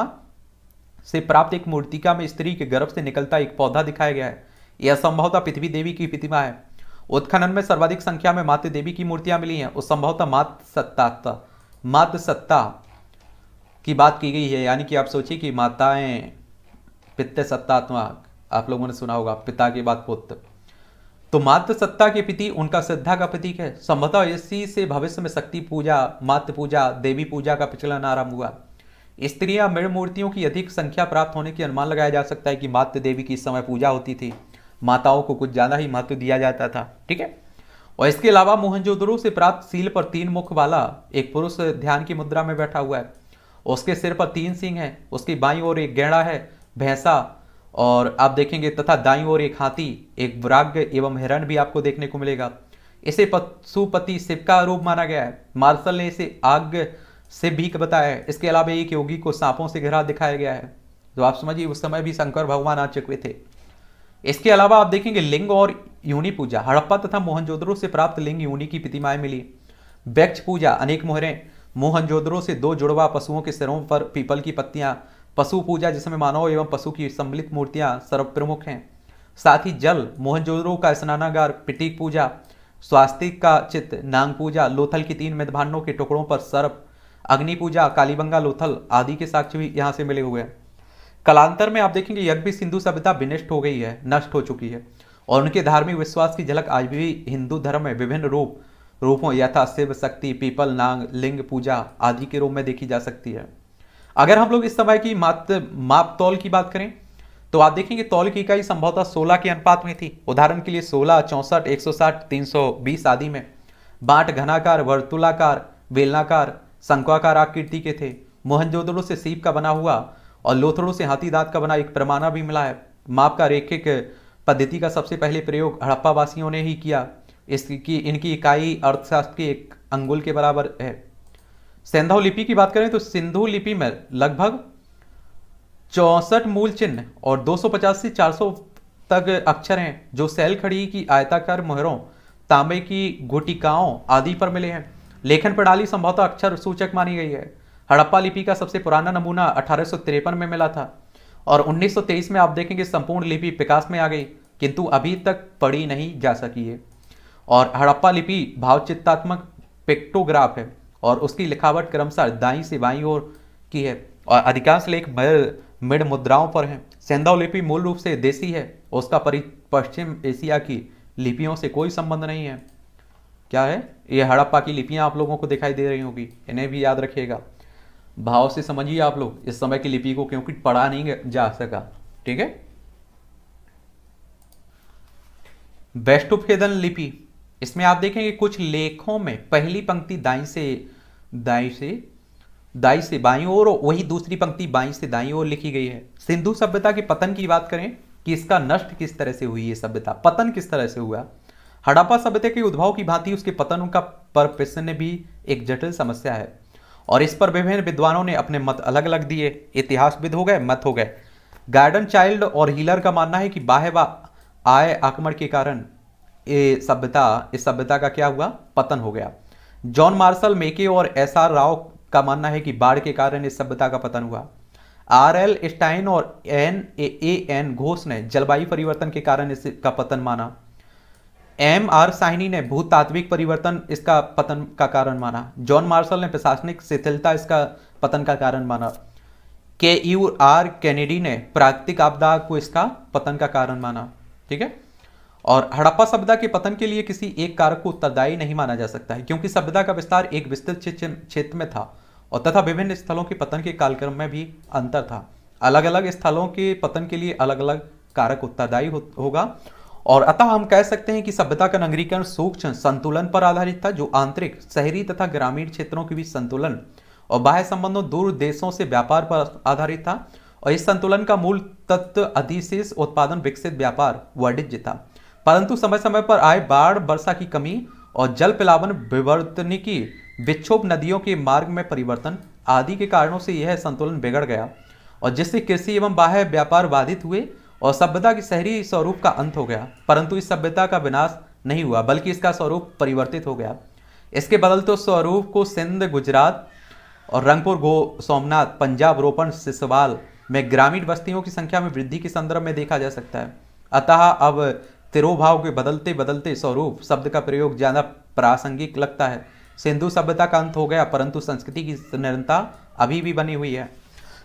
से प्राप्त एक मूर्तिका में स्त्री के गर्भ से निकलता एक पौधा दिखाया गया है यह संभवतः पृथ्वी देवी की प्रतिमा है उत्खनन में सर्वाधिक संख्या में मातृ देवी की मूर्तियां मिली हैं उस संभवतः मात सत्ता मात सत्ता की बात की गई है यानी कि आप सोचिए कि माताएं पित्त सत्तात्मा तो आप लोगों ने सुना होगा पिता के बाद पुत्र तो मात्र सत्ता के पिति उनका श्रद्धा का प्रतीक है संभवतः इसी से भविष्य में शक्ति पूजा मातृ पूजा देवी पूजा का प्रचलन आरंभ हुआ स्त्री या मृण मूर्तियों की अधिक संख्या प्राप्त होने की अनुमान लगाया जा सकता है कि मातृ देवी की इस समय पूजा होती थी माताओं को कुछ ज़्यादा ही महत्व दिया जाता था ठीक है और इसके अलावा मोहनजोदड़ो से प्राप्त सील पर तीन मुख वाला एक पुरुष ध्यान की मुद्रा में बैठा हुआ है उसके सिर पर तीन सिंह है उसकी बाई और एक गेड़ा है भैंसा और आप देखेंगे तथा दाई और एक हाथी एक वराग्य एवं हिरण भी आपको देखने को मिलेगा इसे पशुपति शिव का रूप माना गया है मार्शल ने इसे आग से भी बताया है इसके अलावा एक योगी को सांपों से घिरा दिखाया गया है तो आप समझिए उस समय भी शंकर भगवान आ चुके थे इसके अलावा आप देखेंगे लिंग और योनि पूजा हड़प्पा तथा मोहनजोदड़ो से प्राप्त लिंग योनि की प्रतिमाएं मिली वृक्ष पूजा अनेक मोहरें मोहनजोदड़ो से दो जुड़वा पशुओं के सिरों पर पीपल की पत्तियां पशु पूजा जिसमें मानव एवं पशु की सम्मिलित सर्व सर्वप्रमुख हैं साथ ही जल मोहनजोदड़ो का स्नानागार पिटिक पूजा स्वास्तिक का चित नांग पूजा लोथल की तीन मध्यान्हों के टुकड़ों पर सर्प अग्नि पूजा कालीबंगा लोथल आदि के साक्ष्य भी यहाँ से मिले हुए हैं कलांतर में आप देखेंगे यज्ञ सिंधु सभ्यता विनिष्ट हो गई है नष्ट हो चुकी है और उनके धार्मिक विश्वास की झलक आज भी हिंदू धर्म में विभिन्न रूप रूपों यथा शिव शक्ति पीपल नांग लिंग पूजा आदि के रूप में देखी जा सकती है अगर हम लोग इस समय की मात माप तौल की बात करें तो आप देखेंगे तौल की इकाई संभवतः 16 के अनुपात में थी उदाहरण के लिए 16, चौंसठ 160, 320 आदि में बाट घनाकार वर्तुलाकार वेलनाकार संकवाकार आकृति के थे मोहनजोदड़ो से सीप का बना हुआ और लोथड़ों से हाथी दांत का बना एक प्रमाणा भी मिला है माप का रेखिक पद्धति का सबसे पहले प्रयोग हड़प्पा वासियों ने ही किया इसकी इनकी इकाई अर्थशास्त्र के एक अंगुल के बराबर है सिंधु लिपि की बात करें तो सिंधु लिपि में लगभग चौसठ मूल चिन्ह और 250 से 400 तक अक्षर हैं जो सेल खड़ी की आयताकार मोहरों तांबे की गुटिकाओं आदि पर मिले हैं लेखन प्रणाली संभवतः अक्षर सूचक मानी गई है हड़प्पा लिपि का सबसे पुराना नमूना अठारह में मिला था और 1923 में आप देखेंगे संपूर्ण लिपि विकास में आ गई किंतु अभी तक पढ़ी नहीं जा सकी है और हड़प्पा लिपि भावचित्तात्मक पिक्टोग्राफ है और उसकी लिखावट क्रमशः दाई से बाई ओर की है और अधिकांश लेख मृण मुद्राओं पर हैं सेंधव लिपि मूल रूप से देसी है उसका परि पश्चिम एशिया की लिपियों से कोई संबंध नहीं है क्या है ये हड़प्पा की लिपियां आप लोगों को दिखाई दे रही होगी इन्हें भी याद रखिएगा भाव से समझिए आप लोग इस समय की लिपि को क्योंकि पढ़ा नहीं जा सका ठीक है वेस्टुफेदन लिपि इसमें आप देखेंगे कुछ लेखों में पहली पंक्ति दाई से दाई से दाई से बाई और वही दूसरी पंक्ति बाई से दाई ओर लिखी गई है सिंधु सभ्यता के पतन की बात करें कि इसका नष्ट किस तरह से हुई है सभ्यता पतन किस तरह से हुआ हड़प्पा सभ्यता के उद्भव की भांति उसके पतन का प्रश्न भी एक जटिल समस्या है और इस पर विभिन्न विद्वानों ने अपने मत अलग अलग दिए इतिहासविद हो गए मत हो गए गार्डन चाइल्ड और हीलर का मानना है कि बाह्य व आय आक्रमण के कारण ये सभ्यता इस सभ्यता का क्या हुआ पतन हो गया जॉन मार्शल मेके और एस आर राव का मानना है कि बाढ़ के कारण इस सभ्यता का पतन हुआ आर एल स्टाइन और एन ए एन घोष ने जलवायु परिवर्तन के कारण इसका पतन माना एम आर साहिनी ने भूतात्विक परिवर्तन इसका पतन का कारण माना जॉन मार्शल ने प्रशासनिक शिथिलता इसका पतन का कारण माना के यू आर कैनेडी ने प्राकृतिक आपदा को इसका पतन का कारण माना ठीक है और हड़प्पा सभ्यता के पतन के लिए किसी एक कारक को उत्तरदायी नहीं माना जा सकता है क्योंकि सभ्यता का विस्तार एक विस्तृत क्षेत्र में था और तथा विभिन्न स्थलों के पतन के कालक्रम में भी अंतर था अलग अलग स्थलों के पतन के लिए अलग अलग कारक उत्तरदायी हो, होगा और अतः हम कह सकते हैं कि सभ्यता का नगरीकरण सूक्ष्म संतुलन पर आधारित था जो आंतरिक शहरी तथा ग्रामीण क्षेत्रों के बीच संतुलन और बाह्य संबंधों दूर देशों से व्यापार पर आधारित था और इस संतुलन का मूल तत्व अधिशेष उत्पादन विकसित व्यापार वाणिज्य था परंतु समय समय पर आए बाढ़ वर्षा की कमी और जल पिलावन विवर्तनिकी विक्षोभ नदियों के मार्ग में परिवर्तन आदि के कारणों से यह संतुलन बिगड़ गया और जिससे कृषि एवं बाह्य व्यापार बाधित हुए और सभ्यता के शहरी स्वरूप का अंत हो गया परंतु इस सभ्यता का विनाश नहीं हुआ बल्कि इसका स्वरूप परिवर्तित हो गया इसके बदलते तो स्वरूप को सिंध गुजरात और रंगपुर गो सोमनाथ पंजाब रोपण सिसवाल में ग्रामीण बस्तियों की संख्या में वृद्धि के संदर्भ में देखा जा सकता है अतः अब तिरोभाव के बदलते बदलते स्वरूप शब्द का प्रयोग ज़्यादा प्रासंगिक लगता है सिंधु सभ्यता का अंत हो गया परंतु संस्कृति की निरंता अभी भी बनी हुई है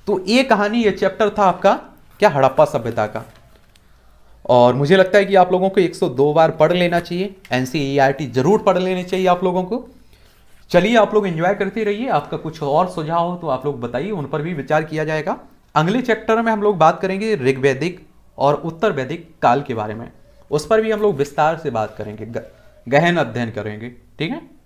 तो ये कहानी ये चैप्टर था आपका क्या हड़प्पा सभ्यता का और मुझे लगता है कि आप लोगों को 102 बार पढ़ लेना चाहिए एन e जरूर पढ़ लेनी चाहिए आप लोगों को चलिए आप लोग एंजॉय करते रहिए आपका कुछ और सुझाव हो तो आप लोग बताइए उन पर भी विचार किया जाएगा अगले चैप्टर में हम लोग बात करेंगे ऋग्वैदिक और उत्तर वैदिक काल के बारे में उस पर भी हम लोग विस्तार से बात करेंगे गहन अध्ययन करेंगे ठीक है